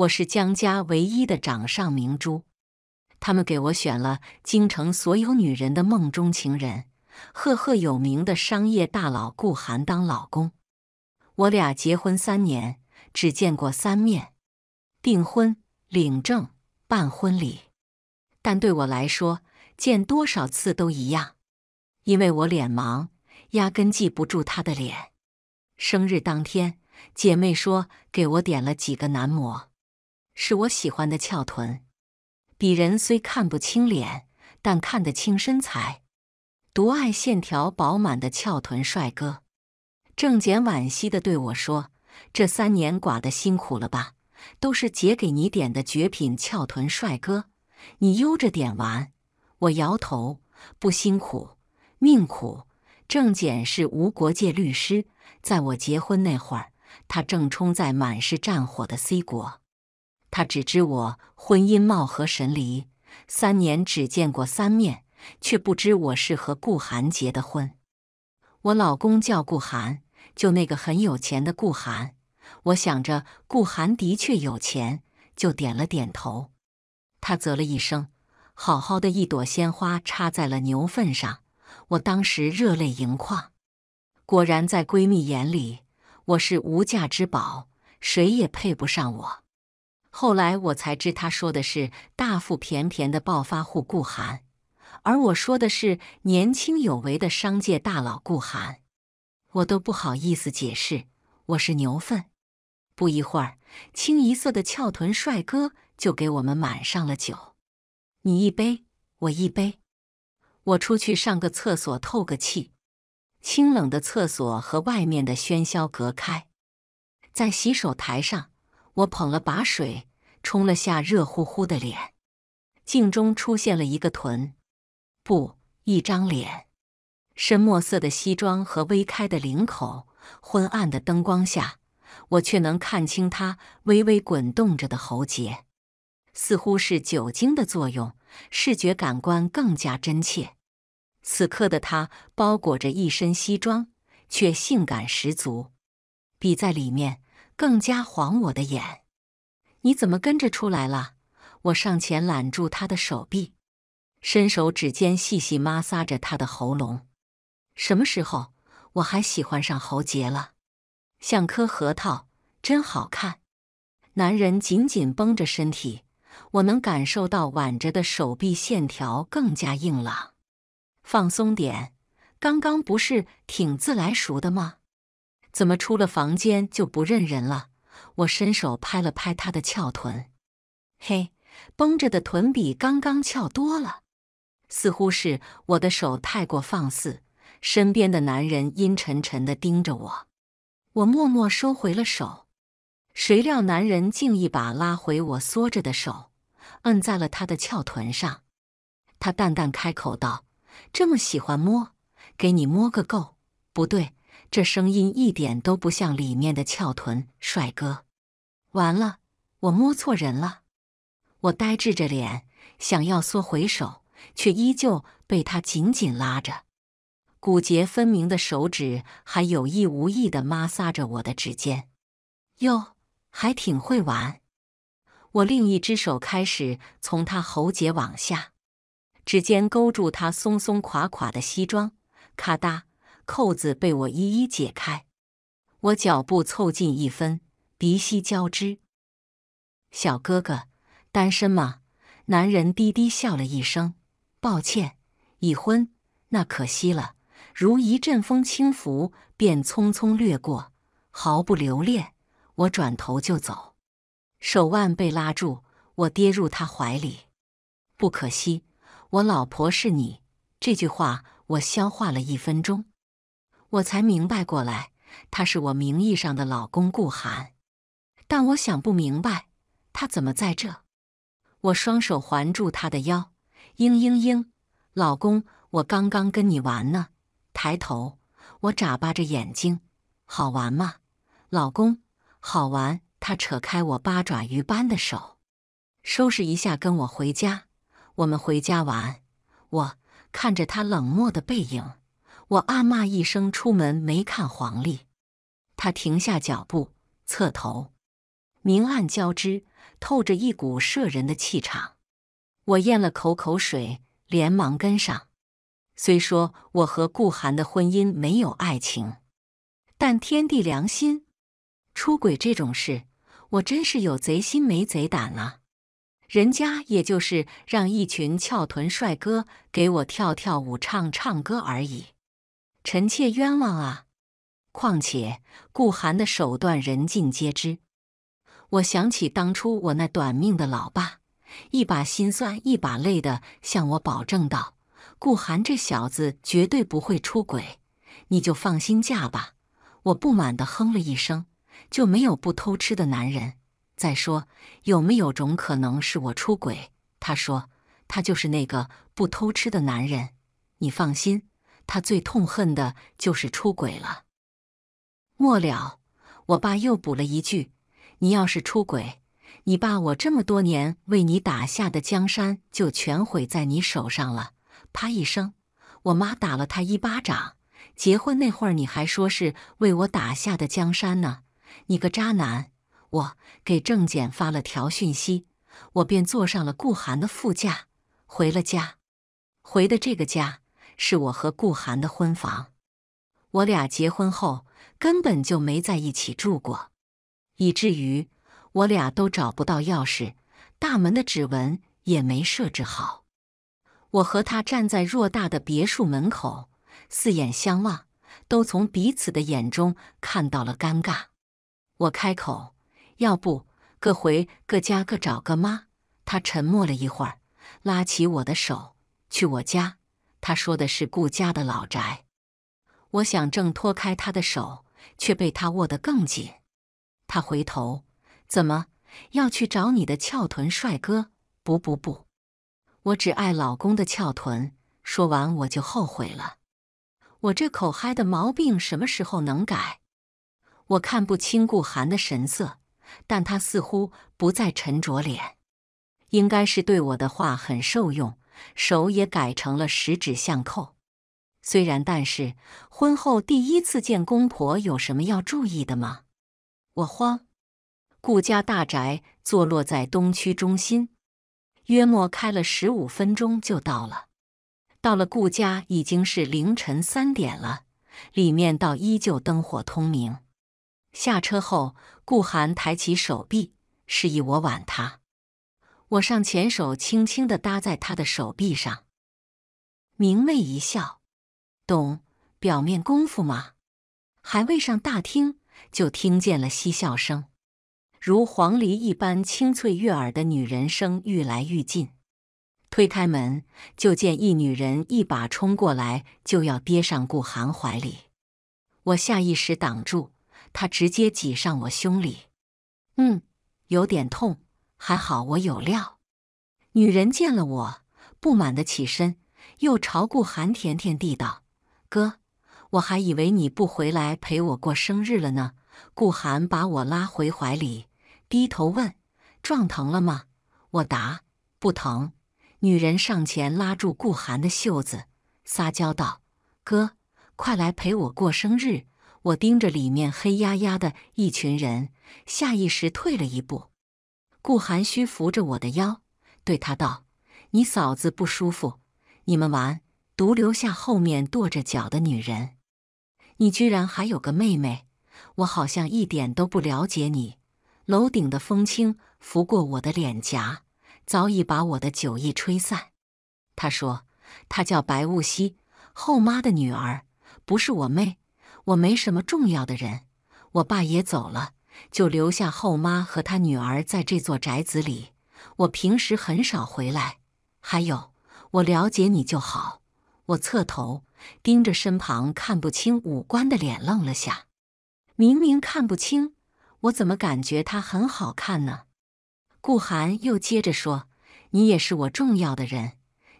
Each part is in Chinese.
我是江家唯一的掌上明珠，他们给我选了京城所有女人的梦中情人、赫赫有名的商业大佬顾寒当老公。我俩结婚三年，只见过三面：订婚、领证、办婚礼。但对我来说，见多少次都一样，因为我脸盲，压根记不住他的脸。生日当天，姐妹说给我点了几个男模。是我喜欢的翘臀，鄙人虽看不清脸，但看得清身材，独爱线条饱满的翘臀帅哥。郑简惋惜的对我说：“这三年寡的辛苦了吧？都是姐给你点的绝品翘臀帅哥，你悠着点玩。”我摇头，不辛苦，命苦。郑简是无国界律师，在我结婚那会儿，他正冲在满是战火的 C 国。她只知我婚姻貌合神离，三年只见过三面，却不知我是和顾寒结的婚。我老公叫顾寒，就那个很有钱的顾寒。我想着顾寒的确有钱，就点了点头。她啧了一声：“好好的一朵鲜花插在了牛粪上。”我当时热泪盈眶。果然，在闺蜜眼里，我是无价之宝，谁也配不上我。后来我才知，他说的是大腹便便的暴发户顾寒，而我说的是年轻有为的商界大佬顾寒。我都不好意思解释，我是牛粪。不一会儿，清一色的翘臀帅哥就给我们满上了酒，你一杯，我一杯。我出去上个厕所透个气，清冷的厕所和外面的喧嚣隔开，在洗手台上。我捧了把水，冲了下热乎乎的脸，镜中出现了一个臀，不，一张脸。深墨色的西装和微开的领口，昏暗的灯光下，我却能看清他微微滚动着的喉结。似乎是酒精的作用，视觉感官更加真切。此刻的他包裹着一身西装，却性感十足，比在里面。更加晃我的眼，你怎么跟着出来了？我上前揽住他的手臂，伸手指尖细细摩挲着他的喉咙。什么时候我还喜欢上喉结了？像颗核桃，真好看。男人紧紧绷着身体，我能感受到挽着的手臂线条更加硬朗。放松点，刚刚不是挺自来熟的吗？怎么出了房间就不认人了？我伸手拍了拍他的翘臀，嘿，绷着的臀比刚刚翘多了。似乎是我的手太过放肆，身边的男人阴沉沉地盯着我。我默默收回了手，谁料男人竟一把拉回我缩着的手，摁在了他的翘臀上。他淡淡开口道：“这么喜欢摸，给你摸个够。”不对。这声音一点都不像里面的翘臀帅哥，完了，我摸错人了。我呆滞着脸，想要缩回手，却依旧被他紧紧拉着，骨节分明的手指还有意无意地摩挲着我的指尖。哟，还挺会玩。我另一只手开始从他喉结往下，指尖勾住他松松垮垮的西装，咔嗒。扣子被我一一解开，我脚步凑近一分，鼻息交织。小哥哥，单身吗？男人低低笑了一声，抱歉，已婚。那可惜了。如一阵风轻拂，便匆匆掠过，毫不留恋。我转头就走，手腕被拉住，我跌入他怀里。不可惜，我老婆是你。这句话我消化了一分钟。我才明白过来，他是我名义上的老公顾寒，但我想不明白他怎么在这。我双手环住他的腰，嘤嘤嘤，老公，我刚刚跟你玩呢。抬头，我眨巴着眼睛，好玩吗，老公？好玩。他扯开我八爪鱼般的手，收拾一下，跟我回家。我们回家玩。我看着他冷漠的背影。我暗骂一声：“出门没看黄历。”他停下脚步，侧头，明暗交织，透着一股摄人的气场。我咽了口口水，连忙跟上。虽说我和顾寒的婚姻没有爱情，但天地良心，出轨这种事，我真是有贼心没贼胆啊！人家也就是让一群翘臀帅哥给我跳跳舞、唱唱歌而已。臣妾冤枉啊！况且顾寒的手段人尽皆知。我想起当初我那短命的老爸，一把心酸一把泪的向我保证道：“顾寒这小子绝对不会出轨，你就放心嫁吧。”我不满的哼了一声：“就没有不偷吃的男人。”再说，有没有种可能是我出轨？他说：“他就是那个不偷吃的男人，你放心。”他最痛恨的就是出轨了。末了，我爸又补了一句：“你要是出轨，你爸我这么多年为你打下的江山就全毁在你手上了。”啪一声，我妈打了他一巴掌。结婚那会儿，你还说是为我打下的江山呢，你个渣男！我给郑简发了条信息，我便坐上了顾寒的副驾，回了家，回的这个家。是我和顾寒的婚房，我俩结婚后根本就没在一起住过，以至于我俩都找不到钥匙，大门的指纹也没设置好。我和他站在偌大的别墅门口，四眼相望，都从彼此的眼中看到了尴尬。我开口：“要不各回各家，各找个妈。”他沉默了一会儿，拉起我的手去我家。他说的是顾家的老宅，我想挣脱开他的手，却被他握得更紧。他回头，怎么要去找你的翘臀帅哥？不不不，我只爱老公的翘臀。说完我就后悔了，我这口嗨的毛病什么时候能改？我看不清顾寒的神色，但他似乎不再沉着脸，应该是对我的话很受用。手也改成了十指相扣。虽然，但是婚后第一次见公婆，有什么要注意的吗？我慌。顾家大宅坐落在东区中心，约莫开了十五分钟就到了。到了顾家已经是凌晨三点了，里面倒依旧灯火通明。下车后，顾寒抬起手臂示意我挽他。我上前，手轻轻的搭在他的手臂上，明媚一笑，懂表面功夫吗？还未上大厅，就听见了嬉笑声，如黄鹂一般清脆悦耳的女人声愈来愈近。推开门，就见一女人一把冲过来，就要跌上顾寒怀里。我下意识挡住，她直接挤上我胸里，嗯，有点痛。还好我有料。女人见了我，不满的起身，又朝顾寒甜甜地道：“哥，我还以为你不回来陪我过生日了呢。”顾寒把我拉回怀里，低头问：“撞疼了吗？”我答：“不疼。”女人上前拉住顾寒的袖子，撒娇道：“哥，快来陪我过生日！”我盯着里面黑压压的一群人，下意识退了一步。顾寒虚扶着我的腰，对他道：“你嫂子不舒服，你们玩，独留下后面跺着脚的女人。你居然还有个妹妹，我好像一点都不了解你。”楼顶的风轻拂过我的脸颊，早已把我的酒意吹散。他说：“她叫白雾溪，后妈的女儿，不是我妹。我没什么重要的人，我爸也走了。”就留下后妈和她女儿在这座宅子里。我平时很少回来。还有，我了解你就好。我侧头盯着身旁看不清五官的脸，愣了下。明明看不清，我怎么感觉她很好看呢？顾寒又接着说：“你也是我重要的人，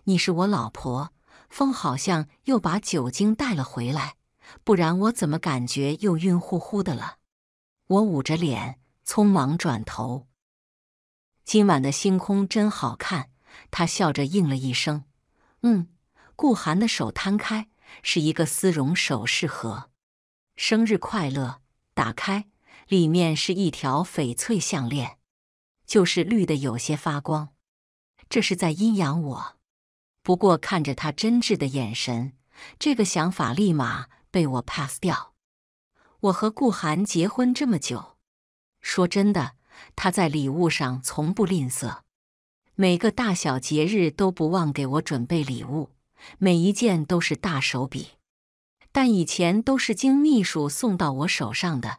你是我老婆。”风好像又把酒精带了回来，不然我怎么感觉又晕乎乎的了？我捂着脸，匆忙转头。今晚的星空真好看。他笑着应了一声：“嗯。”顾寒的手摊开，是一个丝绒首饰盒。“生日快乐！”打开，里面是一条翡翠项链，就是绿的有些发光。这是在阴阳我。不过看着他真挚的眼神，这个想法立马被我 pass 掉。我和顾寒结婚这么久，说真的，他在礼物上从不吝啬，每个大小节日都不忘给我准备礼物，每一件都是大手笔。但以前都是经秘书送到我手上的，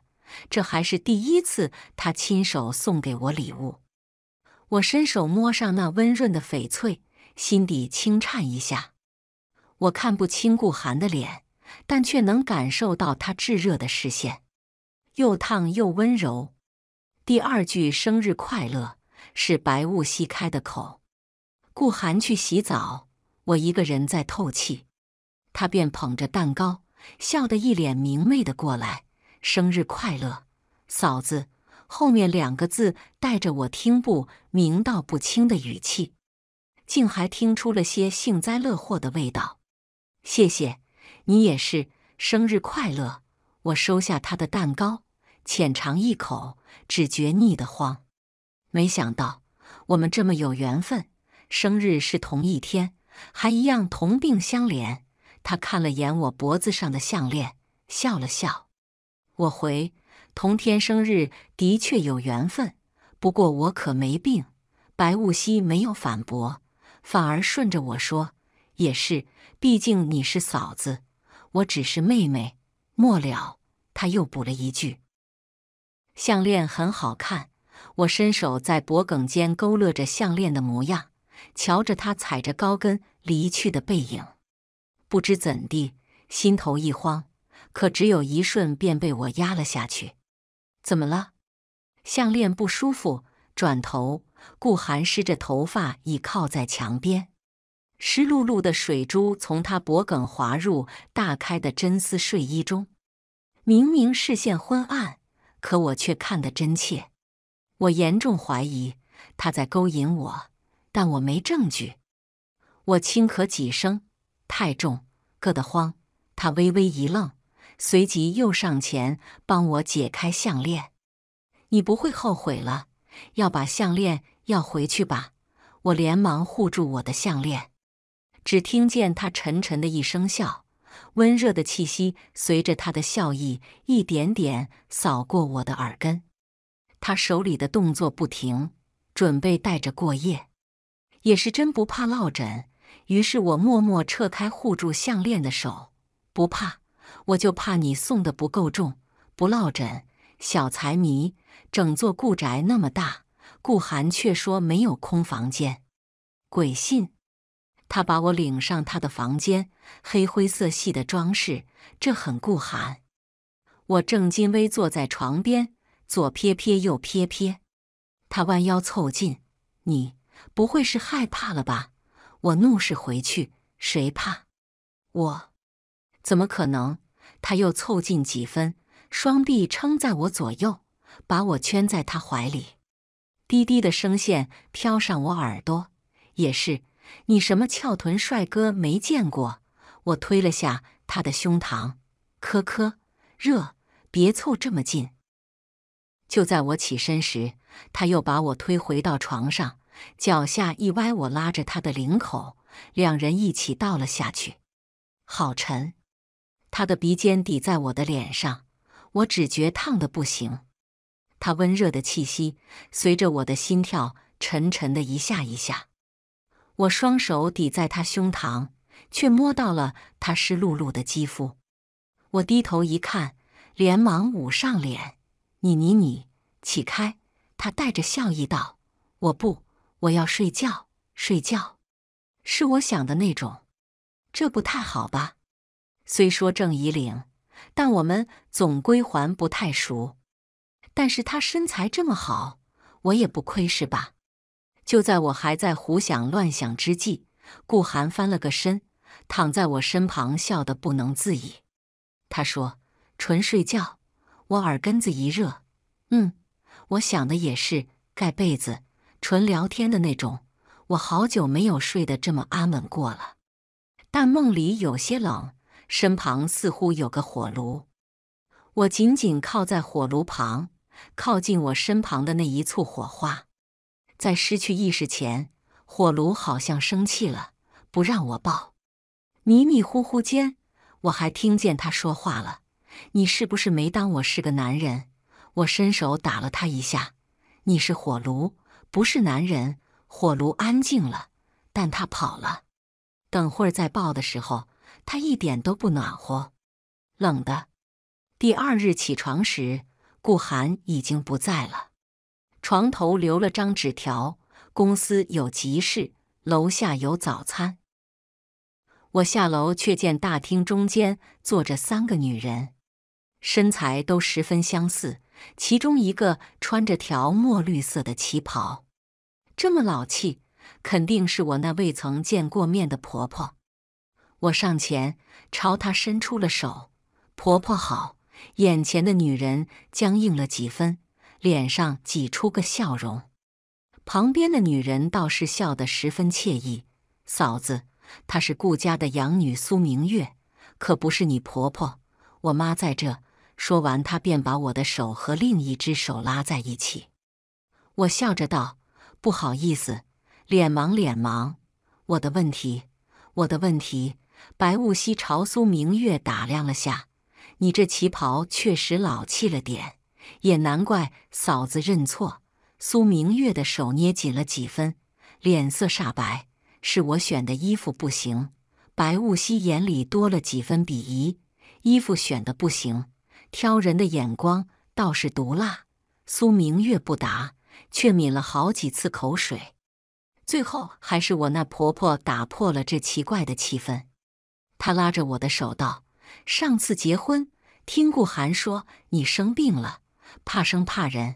这还是第一次他亲手送给我礼物。我伸手摸上那温润的翡翠，心底轻颤一下。我看不清顾寒的脸。但却能感受到他炙热的视线，又烫又温柔。第二句“生日快乐”是白雾熙开的口。顾寒去洗澡，我一个人在透气。他便捧着蛋糕，笑得一脸明媚的过来：“生日快乐，嫂子。”后面两个字带着我听不明道不清的语气，竟还听出了些幸灾乐祸的味道。谢谢。你也是，生日快乐！我收下他的蛋糕，浅尝一口，只觉腻得慌。没想到我们这么有缘分，生日是同一天，还一样同病相怜。他看了眼我脖子上的项链，笑了笑。我回：同天生日的确有缘分，不过我可没病。白雾希没有反驳，反而顺着我说：也是，毕竟你是嫂子。我只是妹妹。末了，他又补了一句：“项链很好看。”我伸手在脖梗间勾勒着项链的模样，瞧着他踩着高跟离去的背影，不知怎地心头一慌，可只有一瞬便被我压了下去。怎么了？项链不舒服？转头，顾寒湿着头发倚靠在墙边。湿漉漉的水珠从他脖颈滑入大开的真丝睡衣中。明明视线昏暗，可我却看得真切。我严重怀疑他在勾引我，但我没证据。我轻咳几声，太重，硌得慌。他微微一愣，随即又上前帮我解开项链。你不会后悔了，要把项链要回去吧？我连忙护住我的项链。只听见他沉沉的一声笑，温热的气息随着他的笑意一点点扫过我的耳根。他手里的动作不停，准备带着过夜，也是真不怕落枕。于是我默默撤开护住项链的手，不怕，我就怕你送的不够重，不落枕。小财迷，整座顾宅那么大，顾寒却说没有空房间，鬼信。他把我领上他的房间，黑灰色系的装饰，这很顾寒。我正襟危坐在床边，左撇撇，右撇撇。他弯腰凑近：“你不会是害怕了吧？”我怒视回去：“谁怕？我怎么可能？”他又凑近几分，双臂撑在我左右，把我圈在他怀里，低低的声线飘上我耳朵：“也是。”你什么翘臀帅哥没见过？我推了下他的胸膛，咳咳，热，别凑这么近。就在我起身时，他又把我推回到床上，脚下一歪，我拉着他的领口，两人一起倒了下去，好沉。他的鼻尖抵在我的脸上，我只觉烫的不行。他温热的气息随着我的心跳沉沉的一下一下。我双手抵在他胸膛，却摸到了他湿漉漉的肌肤。我低头一看，连忙捂上脸。你你你，起开！他带着笑意道：“我不，我要睡觉，睡觉。是我想的那种，这不太好吧？虽说正已领，但我们总归还不太熟。但是他身材这么好，我也不亏是吧？”就在我还在胡想乱想之际，顾寒翻了个身，躺在我身旁，笑得不能自已。他说：“纯睡觉。”我耳根子一热，嗯，我想的也是盖被子、纯聊天的那种。我好久没有睡得这么安稳过了，但梦里有些冷，身旁似乎有个火炉。我紧紧靠在火炉旁，靠近我身旁的那一簇火花。在失去意识前，火炉好像生气了，不让我抱。迷迷糊糊间，我还听见他说话了：“你是不是没当我是个男人？”我伸手打了他一下：“你是火炉，不是男人。”火炉安静了，但他跑了。等会儿再抱的时候，他一点都不暖和，冷的。第二日起床时，顾寒已经不在了。床头留了张纸条，公司有急事，楼下有早餐。我下楼却见大厅中间坐着三个女人，身材都十分相似，其中一个穿着条墨绿色的旗袍，这么老气，肯定是我那未曾见过面的婆婆。我上前朝她伸出了手：“婆婆好。”眼前的女人僵硬了几分。脸上挤出个笑容，旁边的女人倒是笑得十分惬意。嫂子，她是顾家的养女苏明月，可不是你婆婆。我妈在这。说完，她便把我的手和另一只手拉在一起。我笑着道：“不好意思，脸盲，脸盲。”我的问题，我的问题。白雾溪朝苏明月打量了下：“你这旗袍确实老气了点。”也难怪嫂子认错，苏明月的手捏紧了几分，脸色煞白。是我选的衣服不行。白雾溪眼里多了几分鄙夷，衣服选的不行，挑人的眼光倒是毒辣。苏明月不答，却抿了好几次口水。最后还是我那婆婆打破了这奇怪的气氛，她拉着我的手道：“上次结婚，听顾寒说你生病了。”怕生怕人，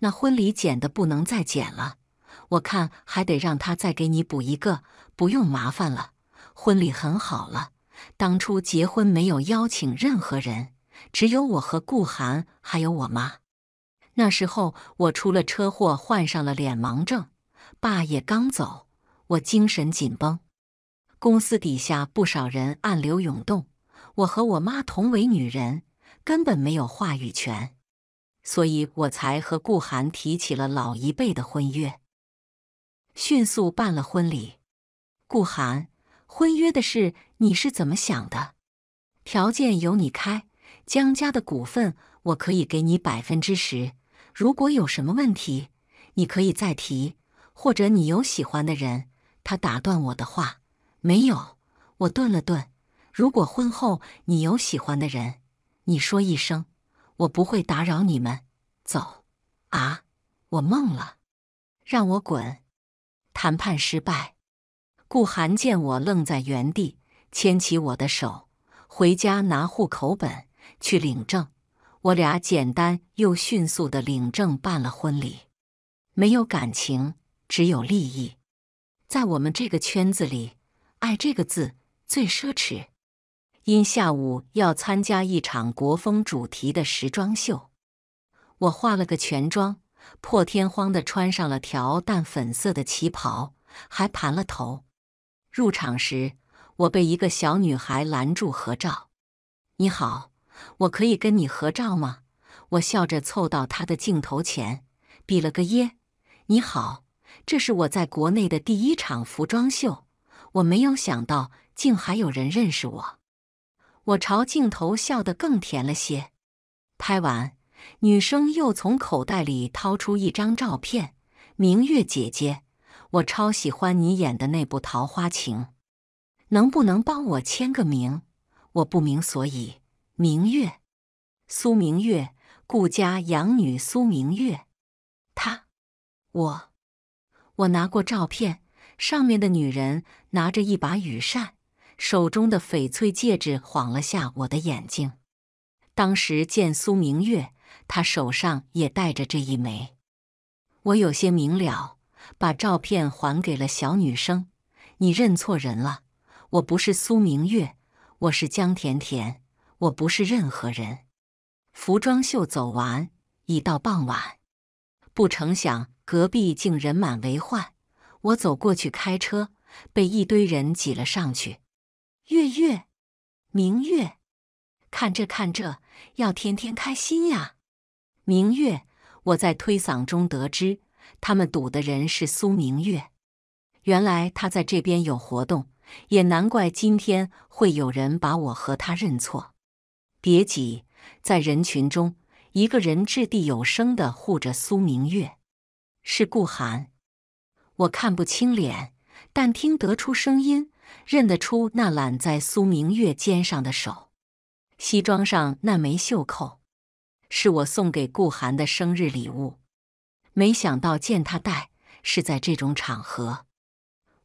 那婚礼简的不能再简了。我看还得让他再给你补一个，不用麻烦了。婚礼很好了，当初结婚没有邀请任何人，只有我和顾寒还有我妈。那时候我出了车祸，患上了脸盲症，爸也刚走，我精神紧绷，公司底下不少人暗流涌动，我和我妈同为女人，根本没有话语权。所以我才和顾寒提起了老一辈的婚约，迅速办了婚礼。顾寒，婚约的事你是怎么想的？条件由你开，江家的股份我可以给你百分之十。如果有什么问题，你可以再提，或者你有喜欢的人。他打断我的话，没有。我顿了顿，如果婚后你有喜欢的人，你说一声。我不会打扰你们，走。啊，我梦了，让我滚。谈判失败。顾寒见我愣在原地，牵起我的手，回家拿户口本去领证。我俩简单又迅速的领证，办了婚礼。没有感情，只有利益。在我们这个圈子里，“爱”这个字最奢侈。因下午要参加一场国风主题的时装秀，我化了个全妆，破天荒的穿上了条淡粉色的旗袍，还盘了头。入场时，我被一个小女孩拦住合照。你好，我可以跟你合照吗？我笑着凑到她的镜头前，比了个耶。你好，这是我在国内的第一场服装秀，我没有想到，竟还有人认识我。我朝镜头笑得更甜了些。拍完，女生又从口袋里掏出一张照片：“明月姐姐，我超喜欢你演的那部《桃花情》，能不能帮我签个名？”我不明所以。明月，苏明月，顾家养女苏明月。她，我，我拿过照片，上面的女人拿着一把雨扇。手中的翡翠戒指晃了下我的眼睛。当时见苏明月，她手上也戴着这一枚，我有些明了，把照片还给了小女生。你认错人了，我不是苏明月，我是江甜甜，我不是任何人。服装秀走完，已到傍晚，不成想隔壁竟人满为患。我走过去开车，被一堆人挤了上去。月月，明月，看这看这，要天天开心呀！明月，我在推搡中得知，他们赌的人是苏明月。原来他在这边有活动，也难怪今天会有人把我和他认错。别急，在人群中，一个人掷地有声的护着苏明月，是顾寒。我看不清脸，但听得出声音。认得出那揽在苏明月肩上的手，西装上那枚袖扣，是我送给顾寒的生日礼物。没想到见他戴，是在这种场合。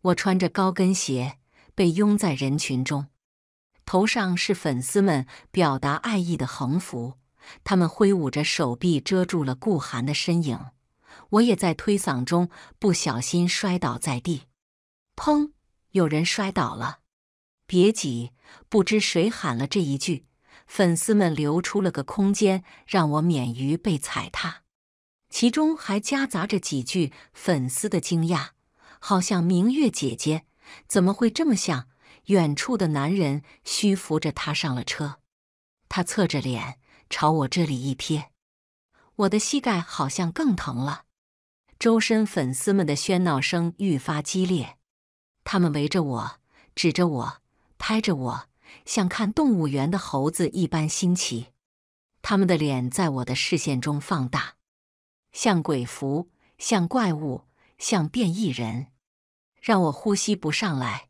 我穿着高跟鞋，被拥在人群中，头上是粉丝们表达爱意的横幅，他们挥舞着手臂，遮住了顾寒的身影。我也在推搡中不小心摔倒在地，砰！有人摔倒了，别挤！不知谁喊了这一句，粉丝们留出了个空间，让我免于被踩踏。其中还夹杂着几句粉丝的惊讶，好像明月姐姐怎么会这么像？远处的男人虚扶着她上了车，他侧着脸朝我这里一瞥，我的膝盖好像更疼了。周身粉丝们的喧闹声愈发激烈。他们围着我，指着我，拍着我，像看动物园的猴子一般新奇。他们的脸在我的视线中放大，像鬼符，像怪物，像变异人，让我呼吸不上来。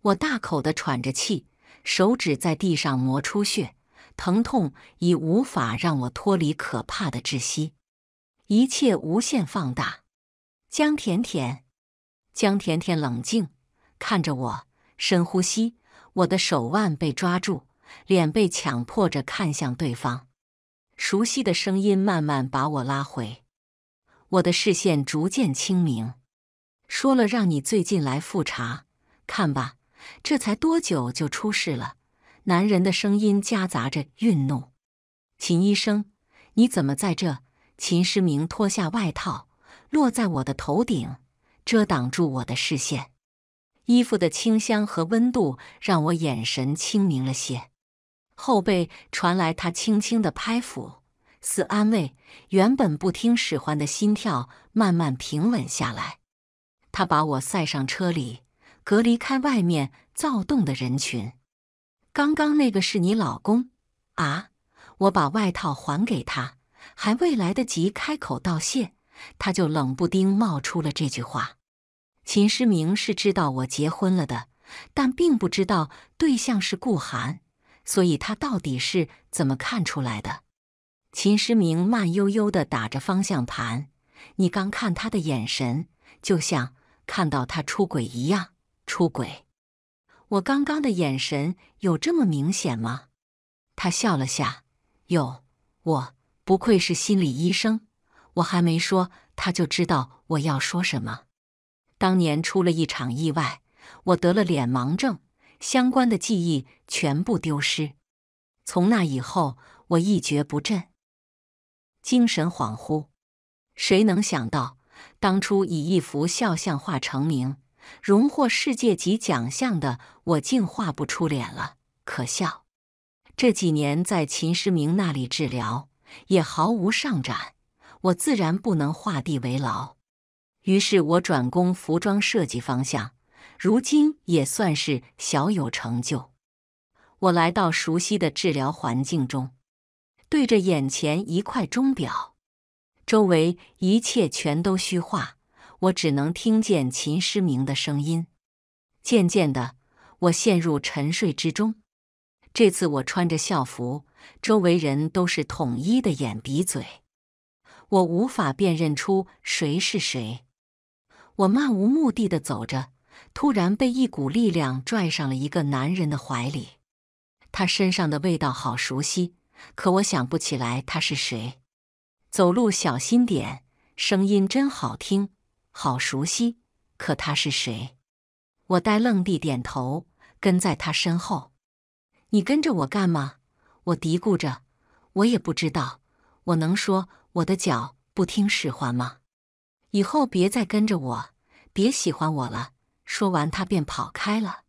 我大口的喘着气，手指在地上磨出血，疼痛已无法让我脱离可怕的窒息。一切无限放大，姜甜甜。江甜甜冷静看着我，深呼吸。我的手腕被抓住，脸被强迫着看向对方。熟悉的声音慢慢把我拉回，我的视线逐渐清明。说了让你最近来复查，看吧，这才多久就出事了？男人的声音夹杂着愠怒：“秦医生，你怎么在这？”秦时明脱下外套，落在我的头顶。遮挡住我的视线，衣服的清香和温度让我眼神清明了些。后背传来他轻轻的拍抚，似安慰。原本不听使唤的心跳慢慢平稳下来。他把我塞上车里，隔离开外面躁动的人群。刚刚那个是你老公啊？我把外套还给他，还未来得及开口道谢。他就冷不丁冒出了这句话。秦时明是知道我结婚了的，但并不知道对象是顾寒，所以他到底是怎么看出来的？秦时明慢悠悠地打着方向盘：“你刚看他的眼神，就像看到他出轨一样。出轨？我刚刚的眼神有这么明显吗？”他笑了下：“有，我不愧是心理医生。”我还没说，他就知道我要说什么。当年出了一场意外，我得了脸盲症，相关的记忆全部丢失。从那以后，我一蹶不振，精神恍惚。谁能想到，当初以一幅肖像画成名、荣获世界级奖项的我，竟画不出脸了，可笑！这几年在秦时明那里治疗，也毫无上展。我自然不能画地为牢，于是我转攻服装设计方向，如今也算是小有成就。我来到熟悉的治疗环境中，对着眼前一块钟表，周围一切全都虚化，我只能听见秦诗明的声音。渐渐的，我陷入沉睡之中。这次我穿着校服，周围人都是统一的眼、鼻、嘴。我无法辨认出谁是谁，我漫无目的的走着，突然被一股力量拽上了一个男人的怀里。他身上的味道好熟悉，可我想不起来他是谁。走路小心点，声音真好听，好熟悉，可他是谁？我呆愣地点头，跟在他身后。你跟着我干嘛？我嘀咕着，我也不知道，我能说。我的脚不听使唤吗？以后别再跟着我，别喜欢我了。说完，他便跑开了。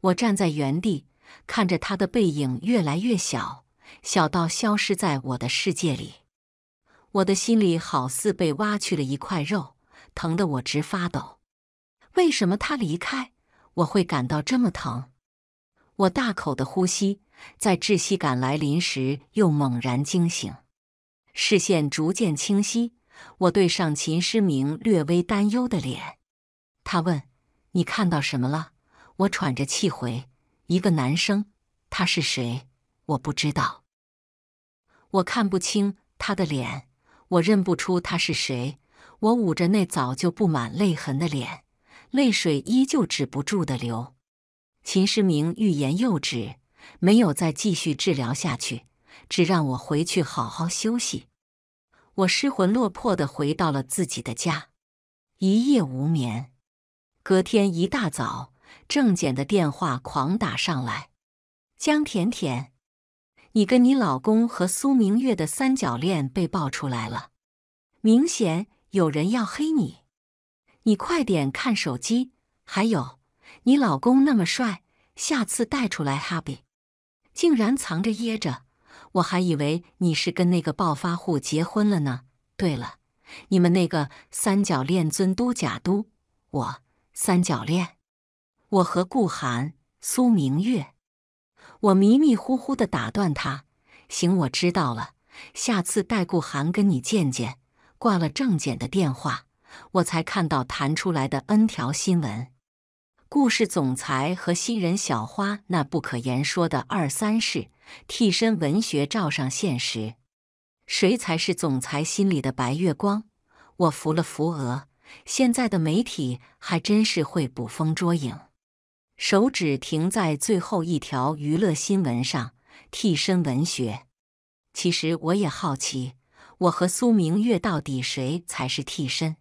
我站在原地，看着他的背影越来越小，小到消失在我的世界里。我的心里好似被挖去了一块肉，疼得我直发抖。为什么他离开我会感到这么疼？我大口的呼吸，在窒息感来临时又猛然惊醒。视线逐渐清晰，我对上秦诗明略微担忧的脸，他问：“你看到什么了？”我喘着气回：“一个男生，他是谁？我不知道，我看不清他的脸，我认不出他是谁。”我捂着那早就布满泪痕的脸，泪水依旧止不住的流。秦诗明欲言又止，没有再继续治疗下去。只让我回去好好休息。我失魂落魄地回到了自己的家，一夜无眠。隔天一大早，郑简的电话狂打上来：“江甜甜，你跟你老公和苏明月的三角恋被爆出来了，明显有人要黑你，你快点看手机。还有，你老公那么帅，下次带出来哈比，竟然藏着掖着。”我还以为你是跟那个暴发户结婚了呢。对了，你们那个三角恋尊都假都，我三角恋，我和顾寒、苏明月。我迷迷糊糊地打断他：“行，我知道了，下次带顾寒跟你见见。”挂了郑简的电话，我才看到弹出来的 N 条新闻：顾氏总裁和新人小花那不可言说的二三事。替身文学照上现实，谁才是总裁心里的白月光？我扶了扶额，现在的媒体还真是会捕风捉影。手指停在最后一条娱乐新闻上，替身文学。其实我也好奇，我和苏明月到底谁才是替身？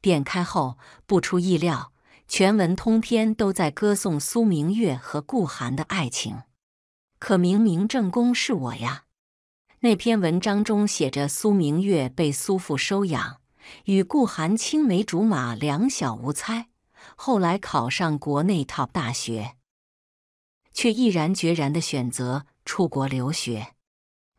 点开后不出意料，全文通篇都在歌颂苏明月和顾寒的爱情。可明明正宫是我呀！那篇文章中写着，苏明月被苏父收养，与顾寒青梅竹马，两小无猜。后来考上国内 top 大学，却毅然决然的选择出国留学。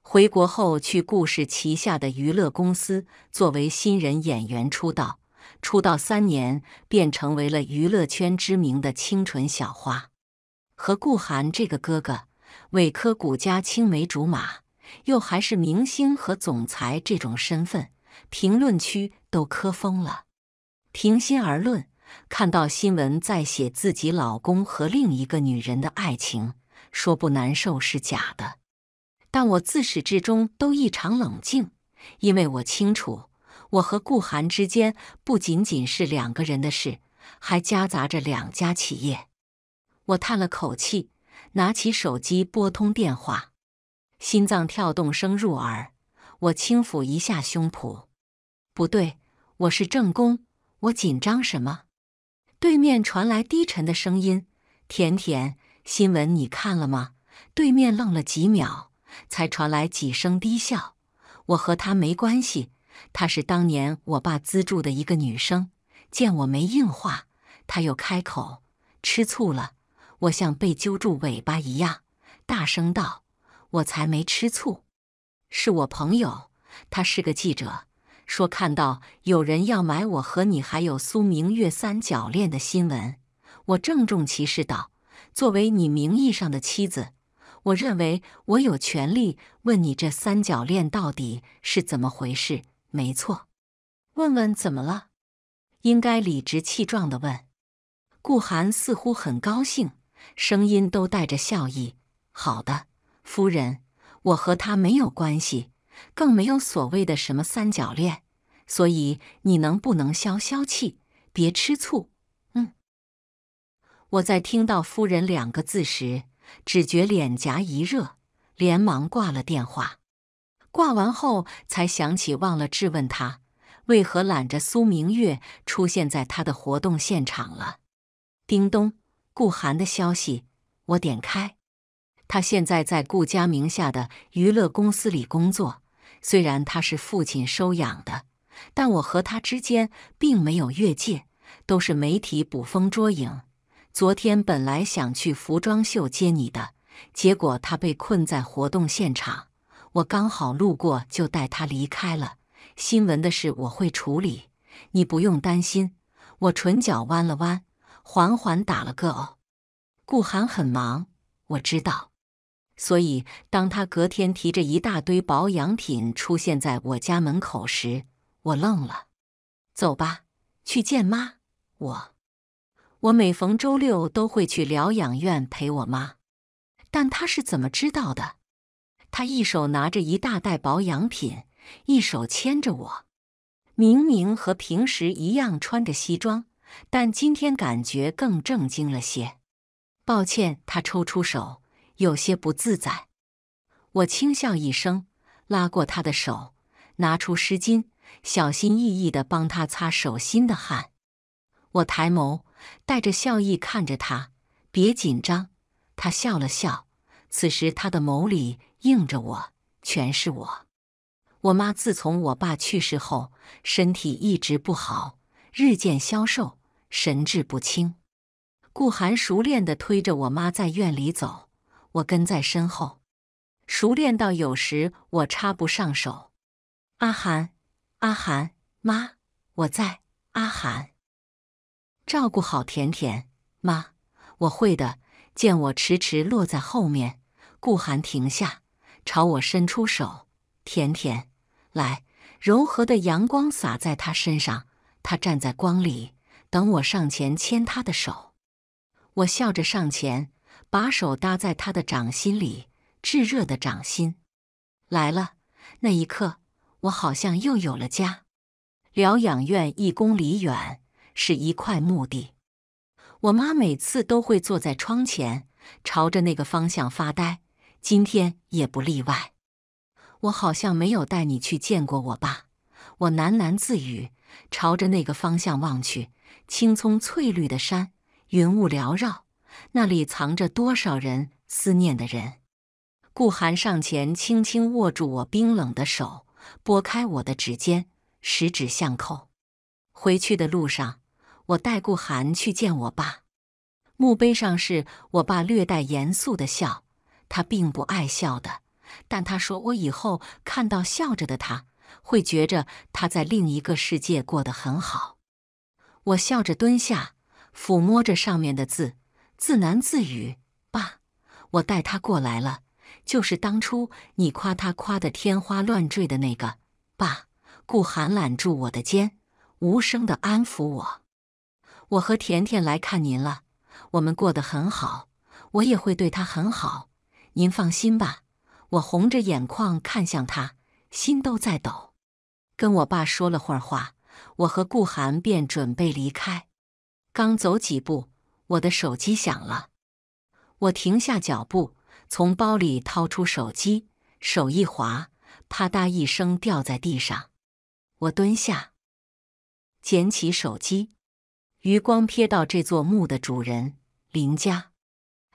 回国后去顾氏旗下的娱乐公司作为新人演员出道，出道三年便成为了娱乐圈知名的清纯小花，和顾寒这个哥哥。韦科股家青梅竹马，又还是明星和总裁这种身份，评论区都磕疯了。平心而论，看到新闻在写自己老公和另一个女人的爱情，说不难受是假的。但我自始至终都异常冷静，因为我清楚，我和顾寒之间不仅仅是两个人的事，还夹杂着两家企业。我叹了口气。拿起手机拨通电话，心脏跳动声入耳，我轻抚一下胸脯。不对，我是正宫，我紧张什么？对面传来低沉的声音：“甜甜，新闻你看了吗？”对面愣了几秒，才传来几声低笑。我和他没关系，他是当年我爸资助的一个女生。见我没应话，他又开口：“吃醋了。”我像被揪住尾巴一样，大声道：“我才没吃醋，是我朋友，他是个记者，说看到有人要买我和你还有苏明月三角恋的新闻。”我郑重其事道：“作为你名义上的妻子，我认为我有权利问你这三角恋到底是怎么回事。”没错，问问怎么了？应该理直气壮的问。顾寒似乎很高兴。声音都带着笑意。好的，夫人，我和他没有关系，更没有所谓的什么三角恋，所以你能不能消消气，别吃醋？嗯，我在听到“夫人”两个字时，只觉脸颊一热，连忙挂了电话。挂完后才想起忘了质问他，为何揽着苏明月出现在他的活动现场了。叮咚。顾寒的消息，我点开。他现在在顾家名下的娱乐公司里工作。虽然他是父亲收养的，但我和他之间并没有越界，都是媒体捕风捉影。昨天本来想去服装秀接你的，结果他被困在活动现场，我刚好路过，就带他离开了。新闻的事我会处理，你不用担心。我唇角弯了弯。缓缓打了个哦，顾寒很忙，我知道，所以当他隔天提着一大堆保养品出现在我家门口时，我愣了。走吧，去见妈。我我每逢周六都会去疗养院陪我妈，但她是怎么知道的？她一手拿着一大袋保养品，一手牵着我，明明和平时一样穿着西装。但今天感觉更正经了些。抱歉，他抽出手，有些不自在。我轻笑一声，拉过他的手，拿出湿巾，小心翼翼的帮他擦手心的汗。我抬眸，带着笑意看着他，别紧张。他笑了笑。此时他的眸里映着我，全是我。我妈自从我爸去世后，身体一直不好。日渐消瘦，神志不清。顾寒熟练地推着我妈在院里走，我跟在身后，熟练到有时我插不上手。阿寒，阿寒，妈，我在。阿寒，照顾好甜甜。妈，我会的。见我迟迟落在后面，顾寒停下，朝我伸出手。甜甜，来，柔和的阳光洒在她身上。他站在光里，等我上前牵他的手。我笑着上前，把手搭在他的掌心里，炙热的掌心。来了那一刻，我好像又有了家。疗养院一公里远是一块墓地，我妈每次都会坐在窗前，朝着那个方向发呆。今天也不例外。我好像没有带你去见过我爸，我喃喃自语。朝着那个方向望去，青葱翠绿的山，云雾缭绕。那里藏着多少人思念的人？顾寒上前，轻轻握住我冰冷的手，拨开我的指尖，十指相扣。回去的路上，我带顾寒去见我爸。墓碑上是我爸略带严肃的笑，他并不爱笑的，但他说我以后看到笑着的他。会觉着他在另一个世界过得很好。我笑着蹲下，抚摸着上面的字，自言自语：“爸，我带他过来了，就是当初你夸他夸得天花乱坠的那个。”爸，顾寒揽住我的肩，无声的安抚我：“我和甜甜来看您了，我们过得很好，我也会对他很好，您放心吧。”我红着眼眶看向他。心都在抖，跟我爸说了会儿话，我和顾寒便准备离开。刚走几步，我的手机响了，我停下脚步，从包里掏出手机，手一滑，啪嗒一声掉在地上。我蹲下捡起手机，余光瞥到这座墓的主人林家，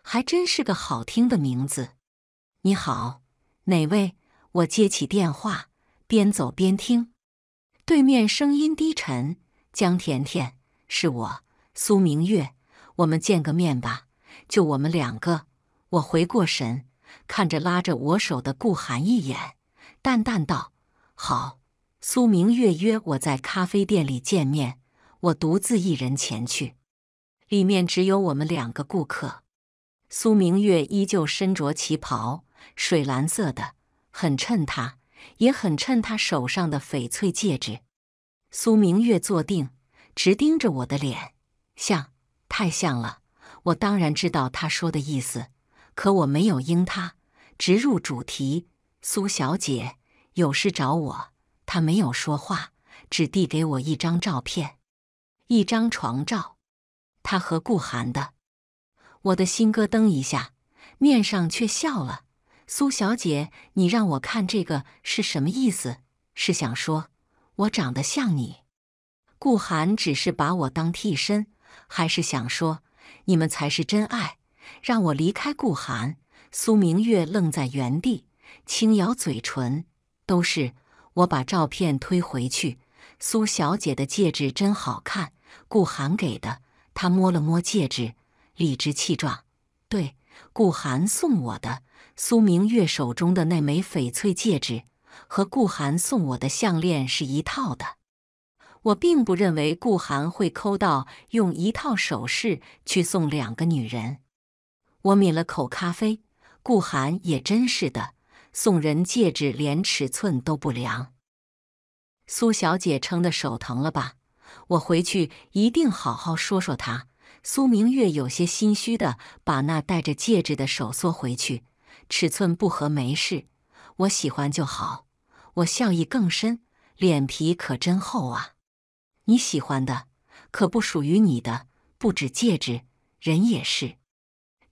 还真是个好听的名字。你好，哪位？我接起电话，边走边听，对面声音低沉：“江甜甜，是我，苏明月，我们见个面吧，就我们两个。”我回过神，看着拉着我手的顾寒一眼，淡淡道：“好。”苏明月约我在咖啡店里见面，我独自一人前去，里面只有我们两个顾客。苏明月依旧身着旗袍，水蓝色的。很衬他，也很衬他手上的翡翠戒指。苏明月坐定，直盯着我的脸，像太像了。我当然知道他说的意思，可我没有应他，直入主题。苏小姐有事找我。他没有说话，只递给我一张照片，一张床照，他和顾寒的。我的心咯噔一下，面上却笑了。苏小姐，你让我看这个是什么意思？是想说我长得像你？顾寒只是把我当替身，还是想说你们才是真爱？让我离开顾寒？苏明月愣在原地，轻咬嘴唇。都是我把照片推回去。苏小姐的戒指真好看，顾寒给的。他摸了摸戒指，理直气壮：“对，顾寒送我的。”苏明月手中的那枚翡翠戒指和顾寒送我的项链是一套的，我并不认为顾寒会抠到用一套首饰去送两个女人。我抿了口咖啡，顾寒也真是的，送人戒指连尺寸都不量。苏小姐撑得手疼了吧？我回去一定好好说说他。苏明月有些心虚的把那戴着戒指的手缩回去。尺寸不合没事，我喜欢就好。我笑意更深，脸皮可真厚啊！你喜欢的，可不属于你的，不止戒指，人也是。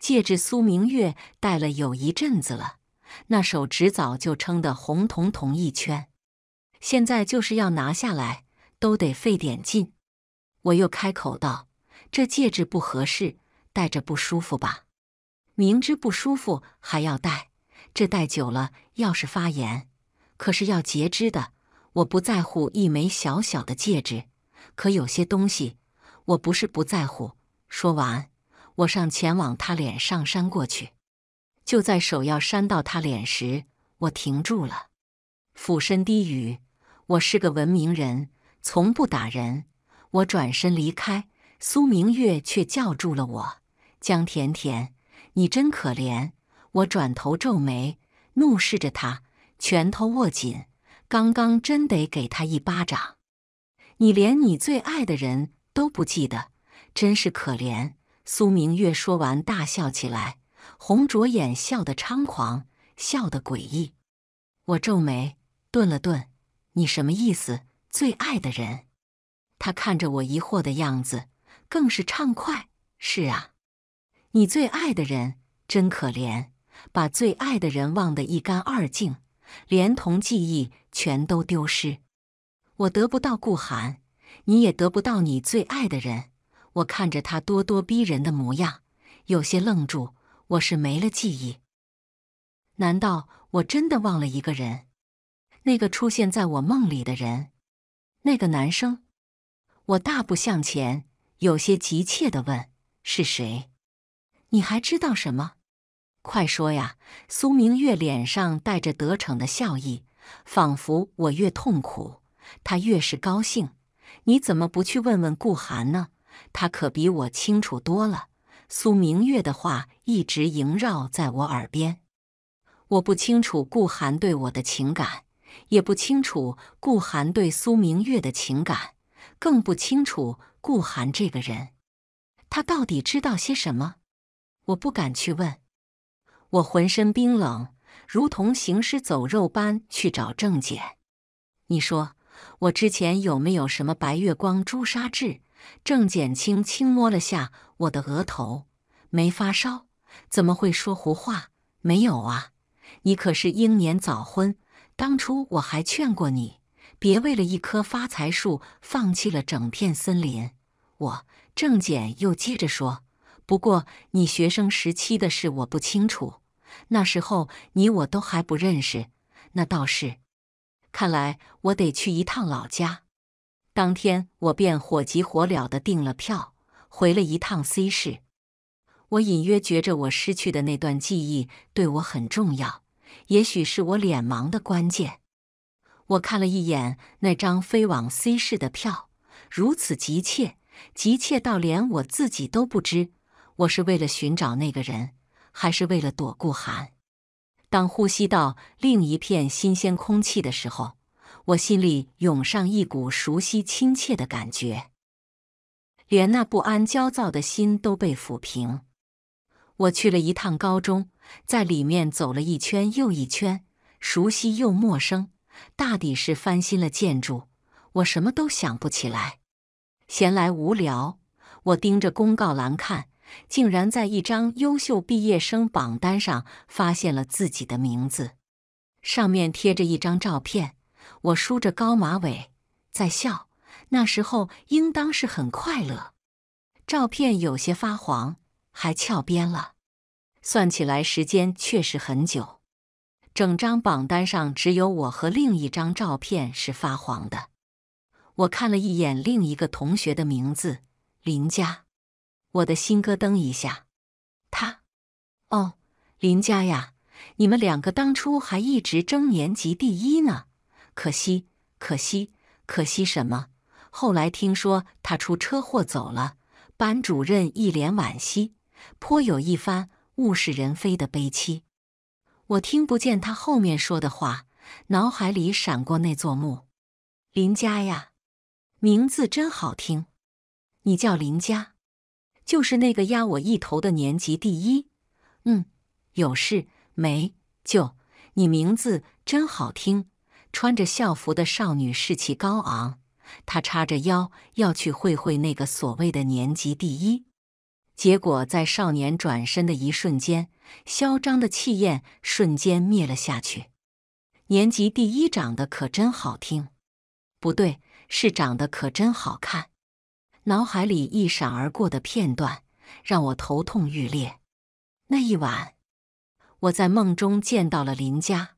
戒指苏明月戴了有一阵子了，那手指早就撑得红彤彤一圈，现在就是要拿下来，都得费点劲。我又开口道：“这戒指不合适，戴着不舒服吧？”明知不舒服还要戴，这戴久了要是发炎，可是要截肢的。我不在乎一枚小小的戒指，可有些东西我不是不在乎。说完，我上前往他脸上扇过去。就在手要扇到他脸时，我停住了，俯身低语：“我是个文明人，从不打人。”我转身离开，苏明月却叫住了我：“江甜甜。”你真可怜！我转头皱眉，怒视着他，拳头握紧。刚刚真得给他一巴掌！你连你最爱的人都不记得，真是可怜。苏明月说完，大笑起来，红着眼，笑得猖狂，笑得诡异。我皱眉，顿了顿：“你什么意思？最爱的人？”他看着我疑惑的样子，更是畅快：“是啊。”你最爱的人真可怜，把最爱的人忘得一干二净，连同记忆全都丢失。我得不到顾寒，你也得不到你最爱的人。我看着他咄咄逼人的模样，有些愣住。我是没了记忆？难道我真的忘了一个人？那个出现在我梦里的人，那个男生。我大步向前，有些急切的问：“是谁？”你还知道什么？快说呀！苏明月脸上带着得逞的笑意，仿佛我越痛苦，他越是高兴。你怎么不去问问顾寒呢？他可比我清楚多了。苏明月的话一直萦绕在我耳边。我不清楚顾寒对我的情感，也不清楚顾寒对苏明月的情感，更不清楚顾寒这个人。他到底知道些什么？我不敢去问，我浑身冰冷，如同行尸走肉般去找郑简。你说我之前有没有什么白月光、朱砂痣？郑简轻轻摸了下我的额头，没发烧，怎么会说胡话？没有啊，你可是英年早婚，当初我还劝过你，别为了一棵发财树，放弃了整片森林。我，郑简又接着说。不过，你学生时期的事我不清楚，那时候你我都还不认识。那倒是，看来我得去一趟老家。当天我便火急火燎地订了票，回了一趟 C 市。我隐约觉着，我失去的那段记忆对我很重要，也许是我脸盲的关键。我看了一眼那张飞往 C 市的票，如此急切，急切到连我自己都不知。我是为了寻找那个人，还是为了躲顾寒？当呼吸到另一片新鲜空气的时候，我心里涌上一股熟悉亲切的感觉，连那不安焦躁的心都被抚平。我去了一趟高中，在里面走了一圈又一圈，熟悉又陌生，大抵是翻新了建筑。我什么都想不起来，闲来无聊，我盯着公告栏看。竟然在一张优秀毕业生榜单上发现了自己的名字，上面贴着一张照片，我梳着高马尾，在笑。那时候应当是很快乐。照片有些发黄，还翘边了。算起来时间确实很久。整张榜单上只有我和另一张照片是发黄的。我看了一眼另一个同学的名字，林佳。我的心咯噔一下，他，哦，林佳呀，你们两个当初还一直争年级第一呢，可惜，可惜，可惜什么？后来听说他出车祸走了，班主任一脸惋惜，颇有一番物是人非的悲戚。我听不见他后面说的话，脑海里闪过那座墓，林佳呀，名字真好听，你叫林佳。就是那个压我一头的年级第一，嗯，有事没？就你名字真好听。穿着校服的少女士气高昂，她叉着腰要去会会那个所谓的年级第一。结果在少年转身的一瞬间，嚣张的气焰瞬间灭了下去。年级第一长得可真好听，不对，是长得可真好看。脑海里一闪而过的片段，让我头痛欲裂。那一晚，我在梦中见到了林佳。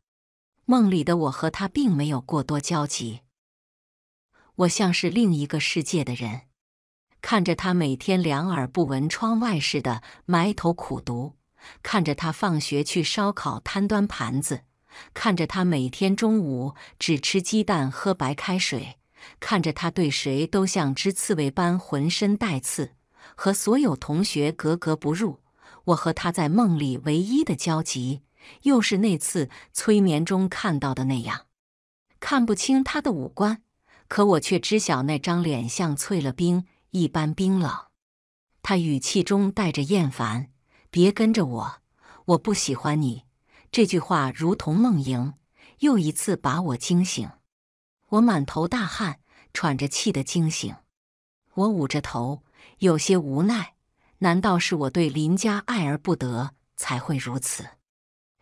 梦里的我和他并没有过多交集，我像是另一个世界的人，看着他每天两耳不闻窗外似的埋头苦读，看着他放学去烧烤摊端盘子，看着他每天中午只吃鸡蛋喝白开水。看着他对谁都像只刺猬般浑身带刺，和所有同学格格不入。我和他在梦里唯一的交集，又是那次催眠中看到的那样，看不清他的五官，可我却知晓那张脸像淬了冰一般冰冷。他语气中带着厌烦：“别跟着我，我不喜欢你。”这句话如同梦影，又一次把我惊醒。我满头大汗，喘着气的惊醒。我捂着头，有些无奈。难道是我对林家爱而不得才会如此？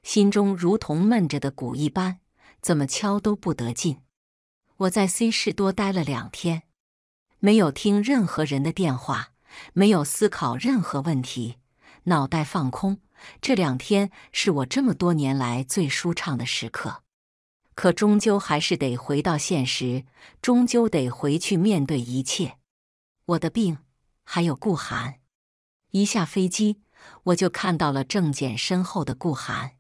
心中如同闷着的鼓一般，怎么敲都不得劲。我在 C 市多待了两天，没有听任何人的电话，没有思考任何问题，脑袋放空。这两天是我这么多年来最舒畅的时刻。可终究还是得回到现实，终究得回去面对一切。我的病，还有顾寒。一下飞机，我就看到了郑简身后的顾寒，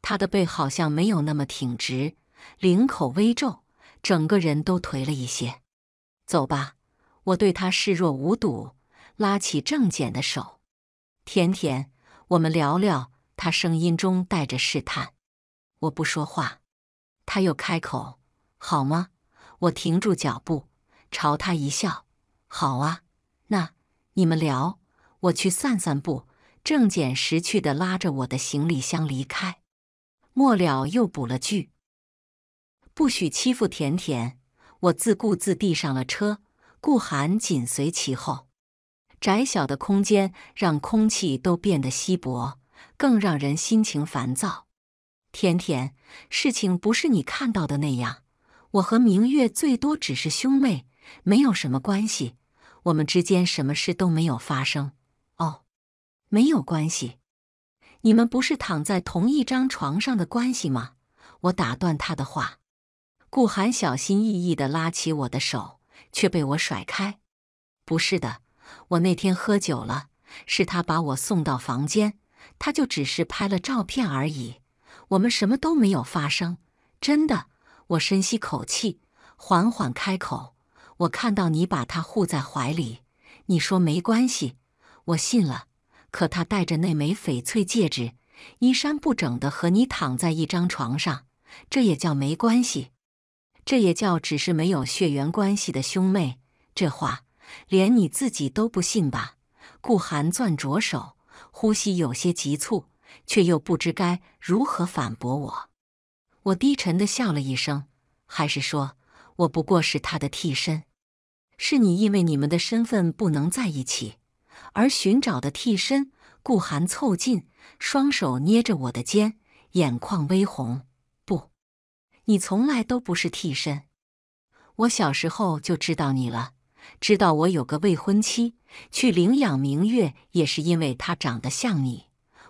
他的背好像没有那么挺直，领口微皱，整个人都颓了一些。走吧，我对他视若无睹，拉起郑简的手。甜甜，我们聊聊。他声音中带着试探，我不说话。他又开口，好吗？我停住脚步，朝他一笑。好啊，那你们聊，我去散散步。郑简识趣的拉着我的行李箱离开，末了又补了句：“不许欺负甜甜。”我自顾自地上了车，顾寒紧随其后。窄小的空间让空气都变得稀薄，更让人心情烦躁。甜甜，事情不是你看到的那样。我和明月最多只是兄妹，没有什么关系。我们之间什么事都没有发生。哦，没有关系。你们不是躺在同一张床上的关系吗？我打断他的话。顾寒小心翼翼的拉起我的手，却被我甩开。不是的，我那天喝酒了，是他把我送到房间，他就只是拍了照片而已。我们什么都没有发生，真的。我深吸口气，缓缓开口：“我看到你把他护在怀里，你说没关系，我信了。可他戴着那枚翡翠戒指，衣衫不整的和你躺在一张床上，这也叫没关系？这也叫只是没有血缘关系的兄妹？这话连你自己都不信吧？”顾寒攥着手，呼吸有些急促。却又不知该如何反驳我。我低沉的笑了一声，还是说：“我不过是他的替身，是你因为你们的身份不能在一起，而寻找的替身。”顾寒凑近，双手捏着我的肩，眼眶微红：“不，你从来都不是替身。我小时候就知道你了，知道我有个未婚妻，去领养明月也是因为她长得像你。”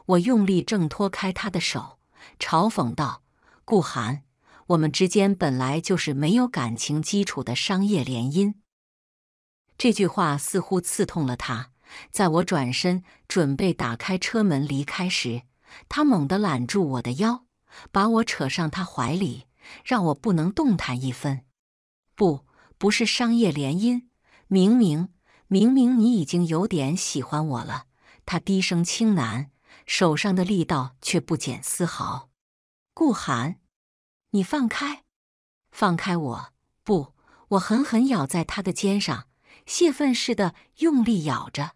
我用力挣脱开他的手，嘲讽道：“顾寒，我们之间本来就是没有感情基础的商业联姻。”这句话似乎刺痛了他。在我转身准备打开车门离开时，他猛地揽住我的腰，把我扯上他怀里，让我不能动弹一分。不，不是商业联姻，明明明明你已经有点喜欢我了。”他低声轻喃。手上的力道却不减丝毫。顾寒，你放开，放开我！不，我狠狠咬在他的肩上，泄愤似的用力咬着，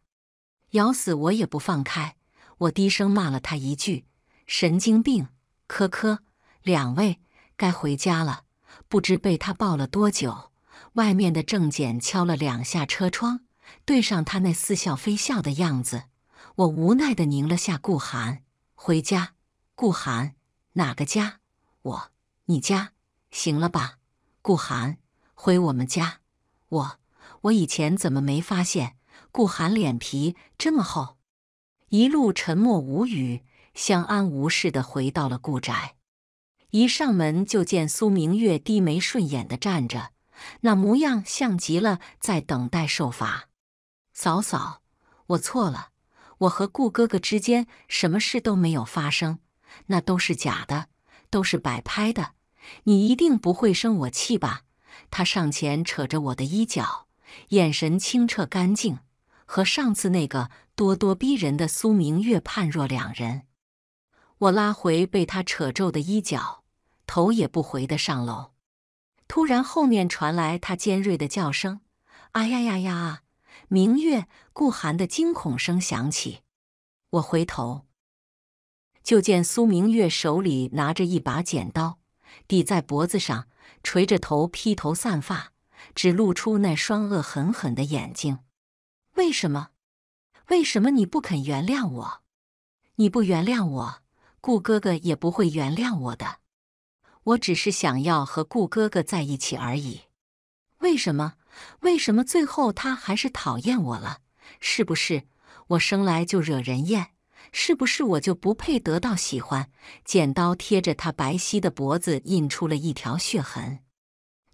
咬死我也不放开。我低声骂了他一句：“神经病！”科科，两位该回家了。不知被他抱了多久，外面的郑简敲了两下车窗，对上他那似笑非笑的样子。我无奈的拧了下顾寒，回家，顾寒哪个家？我你家，行了吧？顾寒回我们家。我我以前怎么没发现顾寒脸皮这么厚？一路沉默无语，相安无事的回到了顾宅。一上门就见苏明月低眉顺眼的站着，那模样像极了在等待受罚。嫂嫂，我错了。我和顾哥哥之间什么事都没有发生，那都是假的，都是摆拍的。你一定不会生我气吧？他上前扯着我的衣角，眼神清澈干净，和上次那个咄咄逼人的苏明月判若两人。我拉回被他扯皱的衣角，头也不回的上楼。突然后面传来他尖锐的叫声：“啊呀呀呀！”明月，顾寒的惊恐声响起。我回头，就见苏明月手里拿着一把剪刀，抵在脖子上，垂着头，披头散发，只露出那双恶狠狠的眼睛。为什么？为什么你不肯原谅我？你不原谅我，顾哥哥也不会原谅我的。我只是想要和顾哥哥在一起而已。为什么？为什么最后他还是讨厌我了？是不是我生来就惹人厌？是不是我就不配得到喜欢？剪刀贴着他白皙的脖子，印出了一条血痕。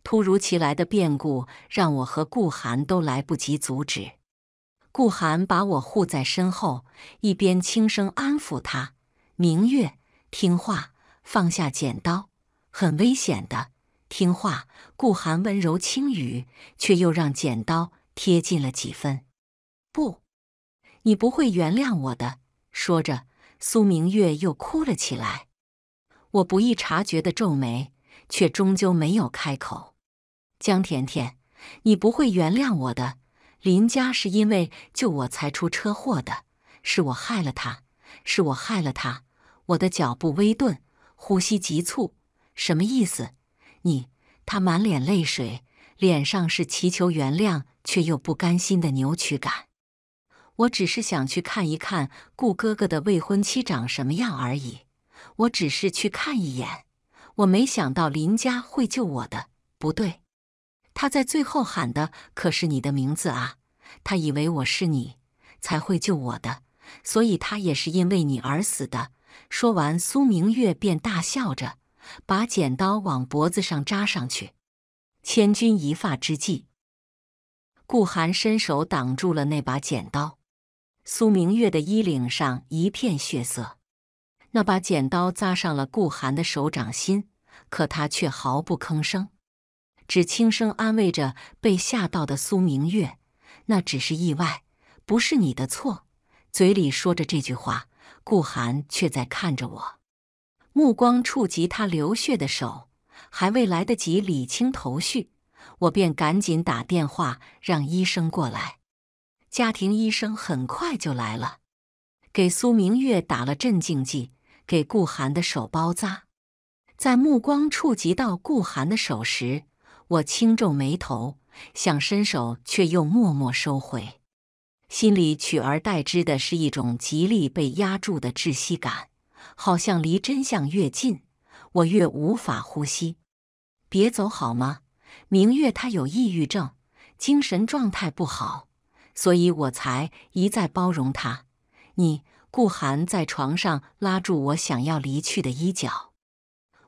突如其来的变故让我和顾寒都来不及阻止。顾寒把我护在身后，一边轻声安抚他：“明月，听话，放下剪刀，很危险的。”听话，顾寒温柔轻语，却又让剪刀贴近了几分。不，你不会原谅我的。说着，苏明月又哭了起来。我不易察觉的皱眉，却终究没有开口。江甜甜，你不会原谅我的。林家是因为救我才出车祸的，是我害了他，是我害了他。我的脚步微顿，呼吸急促，什么意思？你，他满脸泪水，脸上是祈求原谅却又不甘心的扭曲感。我只是想去看一看顾哥哥的未婚妻长什么样而已，我只是去看一眼。我没想到林家会救我的，不对，他在最后喊的可是你的名字啊！他以为我是你才会救我的，所以他也是因为你而死的。说完，苏明月便大笑着。把剪刀往脖子上扎上去，千钧一发之际，顾寒伸手挡住了那把剪刀。苏明月的衣领上一片血色，那把剪刀扎上了顾寒的手掌心，可他却毫不吭声，只轻声安慰着被吓到的苏明月：“那只是意外，不是你的错。”嘴里说着这句话，顾寒却在看着我。目光触及他流血的手，还未来得及理清头绪，我便赶紧打电话让医生过来。家庭医生很快就来了，给苏明月打了镇静剂，给顾寒的手包扎。在目光触及到顾寒的手时，我轻皱眉头，想伸手却又默默收回，心里取而代之的是一种极力被压住的窒息感。好像离真相越近，我越无法呼吸。别走好吗，明月他有抑郁症，精神状态不好，所以我才一再包容他。你，顾寒，在床上拉住我想要离去的衣角，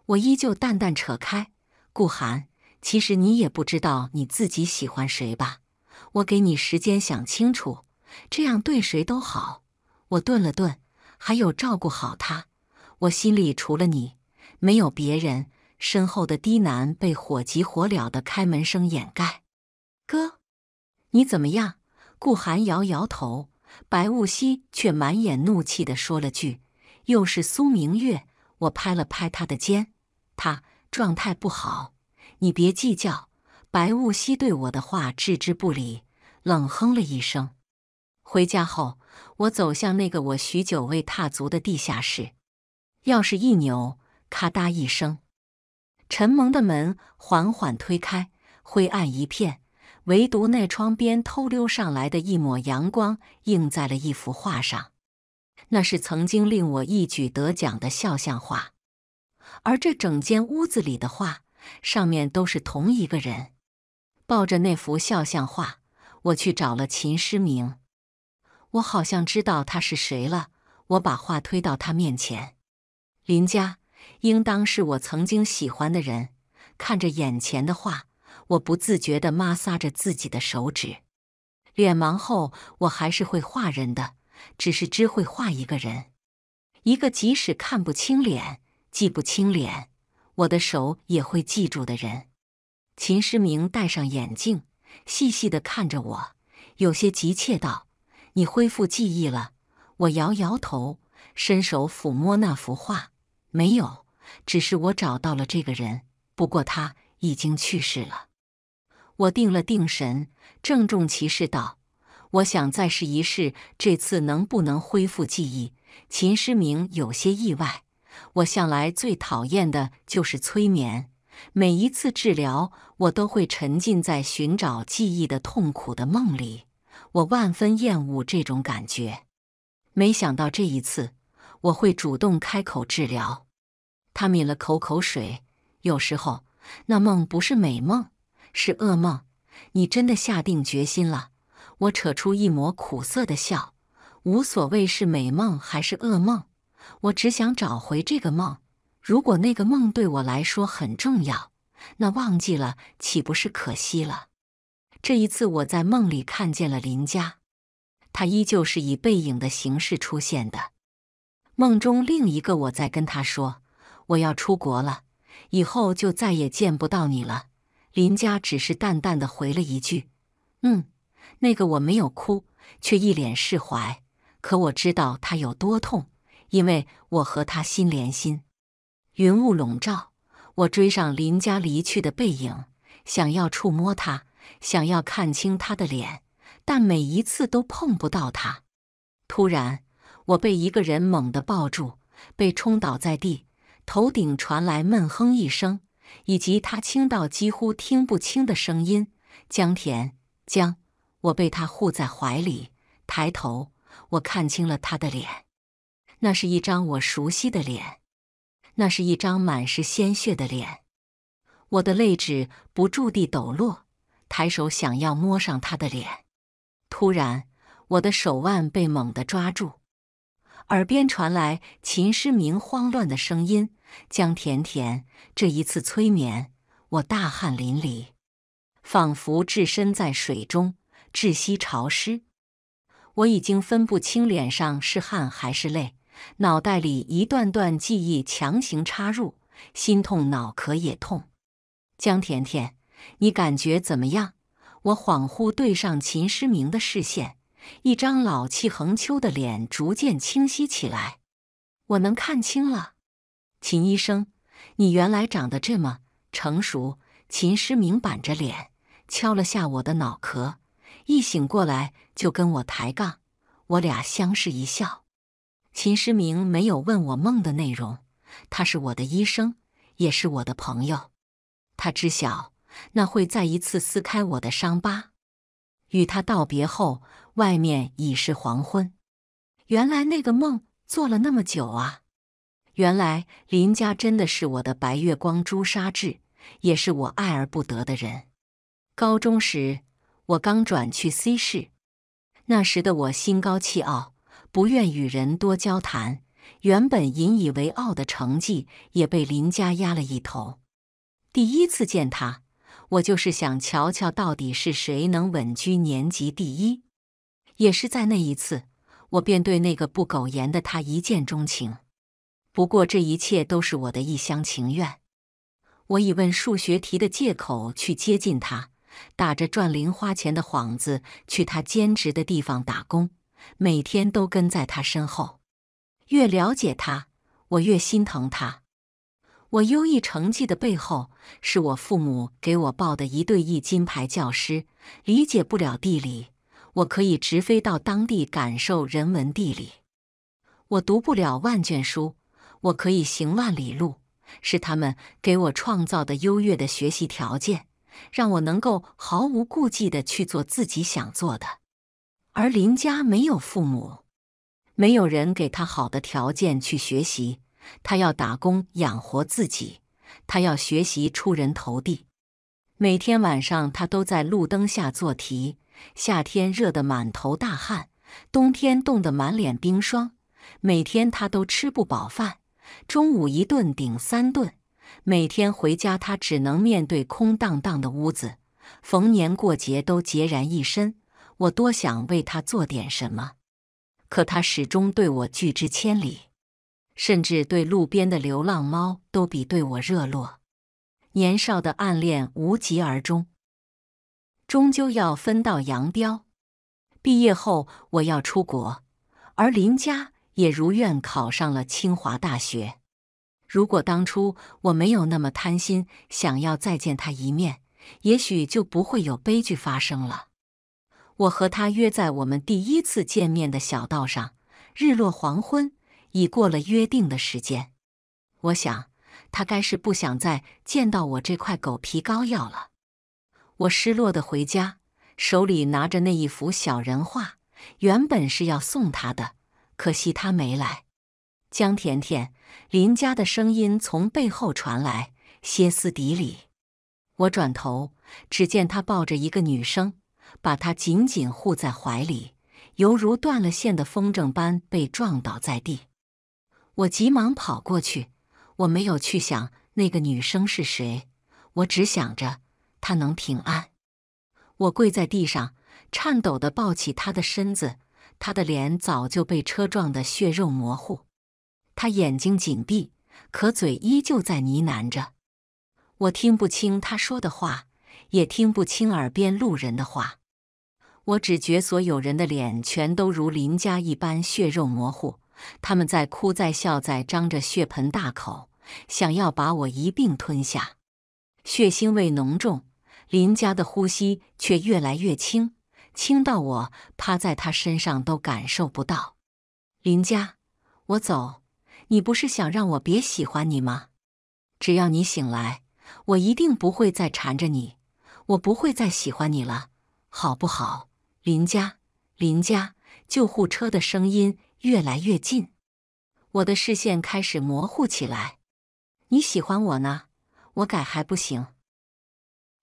我依旧淡淡扯开。顾寒，其实你也不知道你自己喜欢谁吧？我给你时间想清楚，这样对谁都好。我顿了顿，还有照顾好他。我心里除了你，没有别人。身后的低喃被火急火燎的开门声掩盖。哥，你怎么样？顾寒摇摇头，白雾溪却满眼怒气的说了句：“又是苏明月。”我拍了拍他的肩，他状态不好，你别计较。白雾溪对我的话置之不理，冷哼了一声。回家后，我走向那个我许久未踏足的地下室。钥匙一扭，咔嗒一声，陈蒙的门缓缓推开，灰暗一片，唯独那窗边偷溜上来的一抹阳光映在了一幅画上。那是曾经令我一举得奖的肖像画，而这整间屋子里的画上面都是同一个人。抱着那幅肖像画，我去找了秦诗明。我好像知道他是谁了，我把画推到他面前。林家，应当是我曾经喜欢的人。看着眼前的画，我不自觉地抹挲着自己的手指。脸盲后，我还是会画人的，只是只会画一个人，一个即使看不清脸、记不清脸，我的手也会记住的人。秦时明戴上眼镜，细细地看着我，有些急切道：“你恢复记忆了？”我摇摇头，伸手抚摸那幅画。没有，只是我找到了这个人，不过他已经去世了。我定了定神，郑重其事道：“我想再试一试，这次能不能恢复记忆？”秦诗明有些意外。我向来最讨厌的就是催眠，每一次治疗，我都会沉浸在寻找记忆的痛苦的梦里，我万分厌恶这种感觉。没想到这一次。我会主动开口治疗。他抿了口口水。有时候，那梦不是美梦，是噩梦。你真的下定决心了？我扯出一抹苦涩的笑。无所谓是美梦还是噩梦，我只想找回这个梦。如果那个梦对我来说很重要，那忘记了岂不是可惜了？这一次，我在梦里看见了林佳，他依旧是以背影的形式出现的。梦中，另一个我在跟他说：“我要出国了，以后就再也见不到你了。”林佳只是淡淡的回了一句：“嗯。”那个我没有哭，却一脸释怀。可我知道他有多痛，因为我和他心连心。云雾笼罩，我追上林佳离去的背影，想要触摸他，想要看清他的脸，但每一次都碰不到他。突然。我被一个人猛地抱住，被冲倒在地，头顶传来闷哼一声，以及他轻到几乎听不清的声音。江田江，我被他护在怀里，抬头，我看清了他的脸，那是一张我熟悉的脸，那是一张满是鲜血的脸。我的泪纸不住地抖落，抬手想要摸上他的脸，突然，我的手腕被猛地抓住。耳边传来秦诗明慌乱的声音：“江甜甜，这一次催眠，我大汗淋漓，仿佛置身在水中，窒息潮湿。我已经分不清脸上是汗还是泪，脑袋里一段段记忆强行插入，心痛，脑壳也痛。”江甜甜，你感觉怎么样？我恍惚对上秦诗明的视线。一张老气横秋的脸逐渐清晰起来，我能看清了。秦医生，你原来长得这么成熟。秦时明板着脸敲了下我的脑壳，一醒过来就跟我抬杠。我俩相视一笑。秦时明没有问我梦的内容，他是我的医生，也是我的朋友。他知晓那会再一次撕开我的伤疤。与他道别后。外面已是黄昏，原来那个梦做了那么久啊！原来林家真的是我的白月光、朱砂痣，也是我爱而不得的人。高中时，我刚转去 C 市，那时的我心高气傲，不愿与人多交谈。原本引以为傲的成绩也被林家压了一头。第一次见他，我就是想瞧瞧到底是谁能稳居年级第一。也是在那一次，我便对那个不苟言的他一见钟情。不过这一切都是我的一厢情愿。我以问数学题的借口去接近他，打着赚零花钱的幌子去他兼职的地方打工，每天都跟在他身后。越了解他，我越心疼他。我优异成绩的背后，是我父母给我报的一对一金牌教师，理解不了地理。我可以直飞到当地感受人文地理。我读不了万卷书，我可以行万里路。是他们给我创造的优越的学习条件，让我能够毫无顾忌的去做自己想做的。而林家没有父母，没有人给他好的条件去学习，他要打工养活自己，他要学习出人头地。每天晚上，他都在路灯下做题。夏天热得满头大汗，冬天冻得满脸冰霜。每天他都吃不饱饭，中午一顿顶三顿。每天回家，他只能面对空荡荡的屋子。逢年过节都孑然一身。我多想为他做点什么，可他始终对我拒之千里，甚至对路边的流浪猫都比对我热络。年少的暗恋无疾而终。终究要分道扬镳。毕业后，我要出国，而林佳也如愿考上了清华大学。如果当初我没有那么贪心，想要再见他一面，也许就不会有悲剧发生了。我和他约在我们第一次见面的小道上，日落黄昏，已过了约定的时间。我想，他该是不想再见到我这块狗皮膏药了。我失落地回家，手里拿着那一幅小人画，原本是要送他的，可惜他没来。江甜甜，林家的声音从背后传来，歇斯底里。我转头，只见他抱着一个女生，把她紧紧护在怀里，犹如断了线的风筝般被撞倒在地。我急忙跑过去，我没有去想那个女生是谁，我只想着。他能平安？我跪在地上，颤抖的抱起他的身子。他的脸早就被车撞得血肉模糊，他眼睛紧闭，可嘴依旧在呢喃着。我听不清他说的话，也听不清耳边路人的话。我只觉所有人的脸全都如林家一般血肉模糊，他们在哭，在笑，在张着血盆大口，想要把我一并吞下。血腥味浓重。林家的呼吸却越来越轻，轻到我趴在他身上都感受不到。林家，我走。你不是想让我别喜欢你吗？只要你醒来，我一定不会再缠着你，我不会再喜欢你了，好不好？林家，林家，救护车的声音越来越近，我的视线开始模糊起来。你喜欢我呢，我改还不行？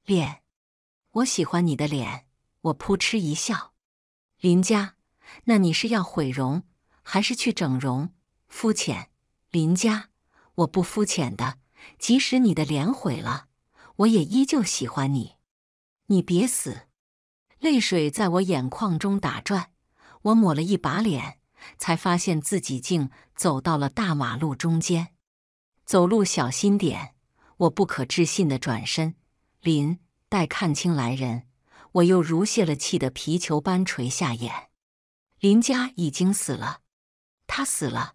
脸，我喜欢你的脸。我扑哧一笑。林佳，那你是要毁容，还是去整容？肤浅，林佳，我不肤浅的。即使你的脸毁了，我也依旧喜欢你。你别死！泪水在我眼眶中打转。我抹了一把脸，才发现自己竟走到了大马路中间。走路小心点。我不可置信的转身。林，待看清来人，我又如泄了气的皮球般垂下眼。林家已经死了，他死了。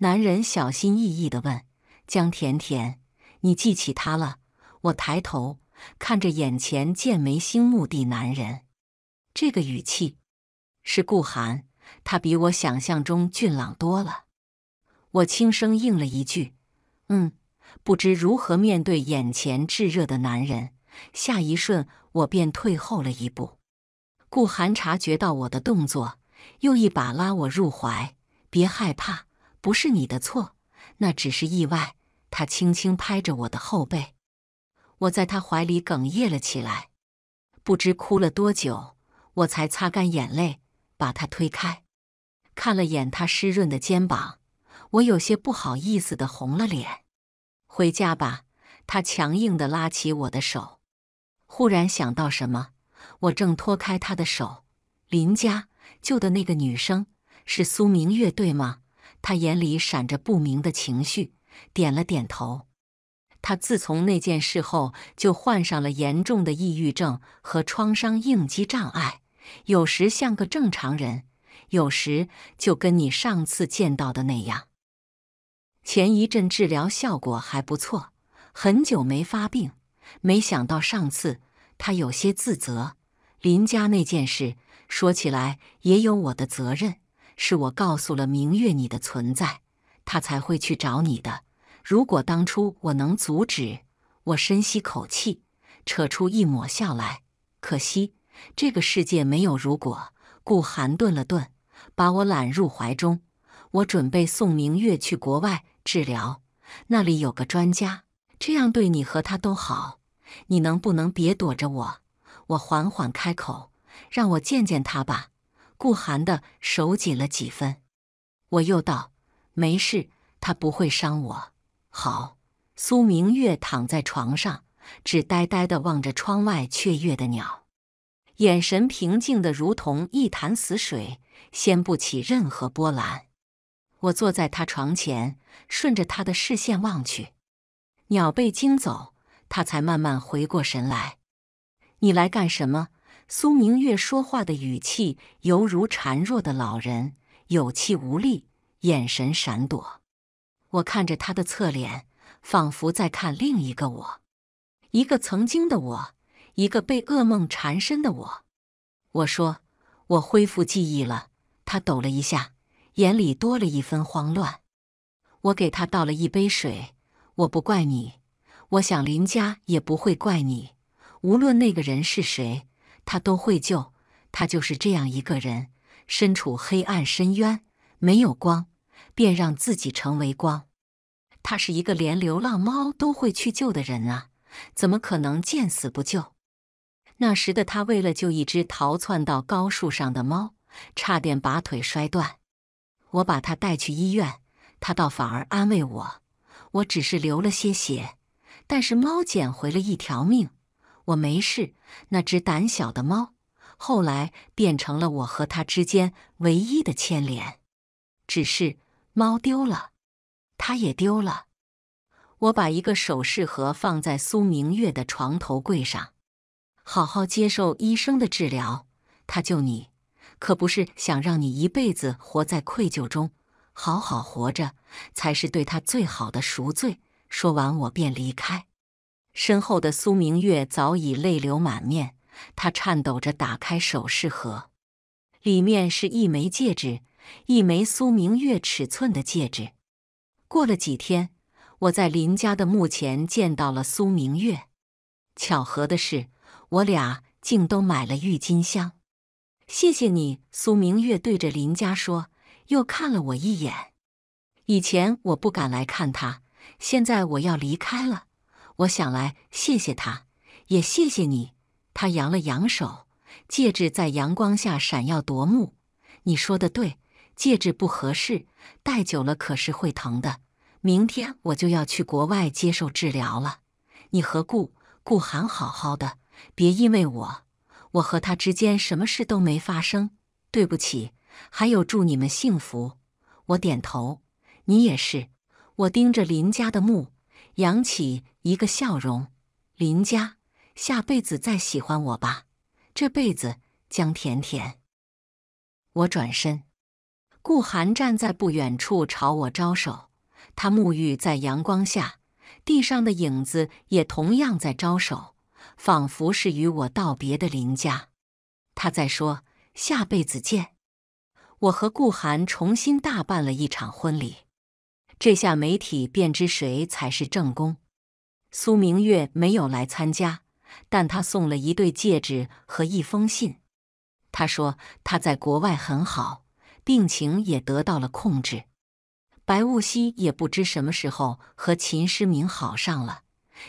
男人小心翼翼的问：“江甜甜，你记起他了？”我抬头看着眼前剑眉星目的男人，这个语气是顾寒，他比我想象中俊朗多了。我轻声应了一句：“嗯。”不知如何面对眼前炙热的男人，下一瞬我便退后了一步。顾寒察觉到我的动作，又一把拉我入怀：“别害怕，不是你的错，那只是意外。”他轻轻拍着我的后背，我在他怀里哽咽了起来。不知哭了多久，我才擦干眼泪，把他推开，看了眼他湿润的肩膀，我有些不好意思的红了脸。回家吧，他强硬地拉起我的手。忽然想到什么，我正脱开他的手。林家救的那个女生是苏明月，对吗？他眼里闪着不明的情绪，点了点头。他自从那件事后，就患上了严重的抑郁症和创伤应激障碍，有时像个正常人，有时就跟你上次见到的那样。前一阵治疗效果还不错，很久没发病。没想到上次他有些自责，林家那件事说起来也有我的责任，是我告诉了明月你的存在，他才会去找你的。如果当初我能阻止……我深吸口气，扯出一抹笑来。可惜这个世界没有如果。顾寒顿了顿，把我揽入怀中。我准备送明月去国外。治疗那里有个专家，这样对你和他都好。你能不能别躲着我？我缓缓开口，让我见见他吧。顾寒的手紧了几分。我又道：“没事，他不会伤我。”好。苏明月躺在床上，只呆呆地望着窗外雀跃的鸟，眼神平静的如同一潭死水，掀不起任何波澜。我坐在他床前，顺着他的视线望去，鸟被惊走，他才慢慢回过神来。你来干什么？苏明月说话的语气犹如孱弱的老人，有气无力，眼神闪躲。我看着他的侧脸，仿佛在看另一个我，一个曾经的我，一个被噩梦缠身的我。我说：“我恢复记忆了。”他抖了一下。眼里多了一分慌乱，我给他倒了一杯水。我不怪你，我想林家也不会怪你。无论那个人是谁，他都会救。他就是这样一个人，身处黑暗深渊，没有光，便让自己成为光。他是一个连流浪猫都会去救的人啊，怎么可能见死不救？那时的他为了救一只逃窜到高树上的猫，差点把腿摔断。我把他带去医院，他倒反而安慰我。我只是流了些血，但是猫捡回了一条命，我没事。那只胆小的猫，后来变成了我和他之间唯一的牵连。只是猫丢了，他也丢了。我把一个首饰盒放在苏明月的床头柜上，好好接受医生的治疗。他救你。可不是想让你一辈子活在愧疚中，好好活着才是对他最好的赎罪。说完，我便离开。身后的苏明月早已泪流满面，她颤抖着打开首饰盒，里面是一枚戒指，一枚苏明月尺寸的戒指。过了几天，我在林家的墓前见到了苏明月，巧合的是，我俩竟都买了郁金香。谢谢你，苏明月对着林家说，又看了我一眼。以前我不敢来看他，现在我要离开了。我想来谢谢他，也谢谢你。他扬了扬手，戒指在阳光下闪耀夺目。你说的对，戒指不合适，戴久了可是会疼的。明天我就要去国外接受治疗了。你和顾顾寒好好的，别因为我。我和他之间什么事都没发生，对不起。还有，祝你们幸福。我点头，你也是。我盯着林家的墓，扬起一个笑容。林家，下辈子再喜欢我吧。这辈子，江甜甜。我转身，顾寒站在不远处朝我招手。他沐浴在阳光下，地上的影子也同样在招手。仿佛是与我道别的林家，他在说下辈子见。我和顾寒重新大办了一场婚礼，这下媒体便知谁才是正宫。苏明月没有来参加，但他送了一对戒指和一封信。他说他在国外很好，病情也得到了控制。白雾溪也不知什么时候和秦诗明好上了，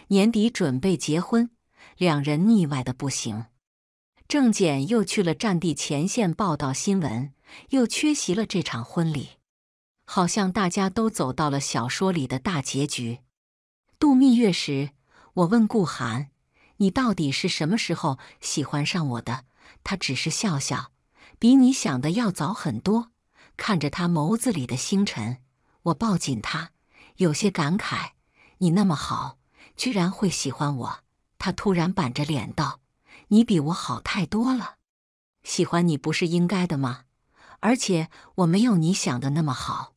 年底准备结婚。两人腻歪的不行，郑简又去了战地前线报道新闻，又缺席了这场婚礼，好像大家都走到了小说里的大结局。度蜜月时，我问顾寒：“你到底是什么时候喜欢上我的？”他只是笑笑，比你想的要早很多。看着他眸子里的星辰，我抱紧他，有些感慨：“你那么好，居然会喜欢我。”他突然板着脸道：“你比我好太多了，喜欢你不是应该的吗？而且我没有你想的那么好，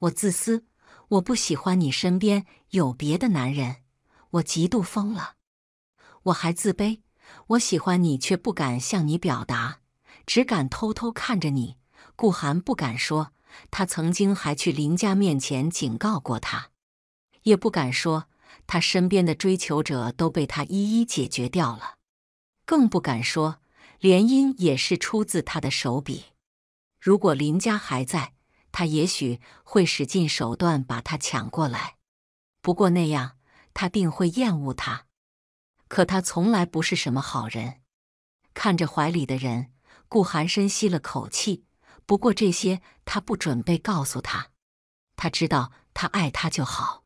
我自私，我不喜欢你身边有别的男人，我嫉妒疯了，我还自卑，我喜欢你却不敢向你表达，只敢偷偷看着你。”顾寒不敢说，他曾经还去林家面前警告过他，也不敢说。他身边的追求者都被他一一解决掉了，更不敢说联姻也是出自他的手笔。如果林家还在，他也许会使尽手段把他抢过来。不过那样，他定会厌恶他。可他从来不是什么好人。看着怀里的人，顾寒深吸了口气。不过这些，他不准备告诉他。他知道他爱他就好。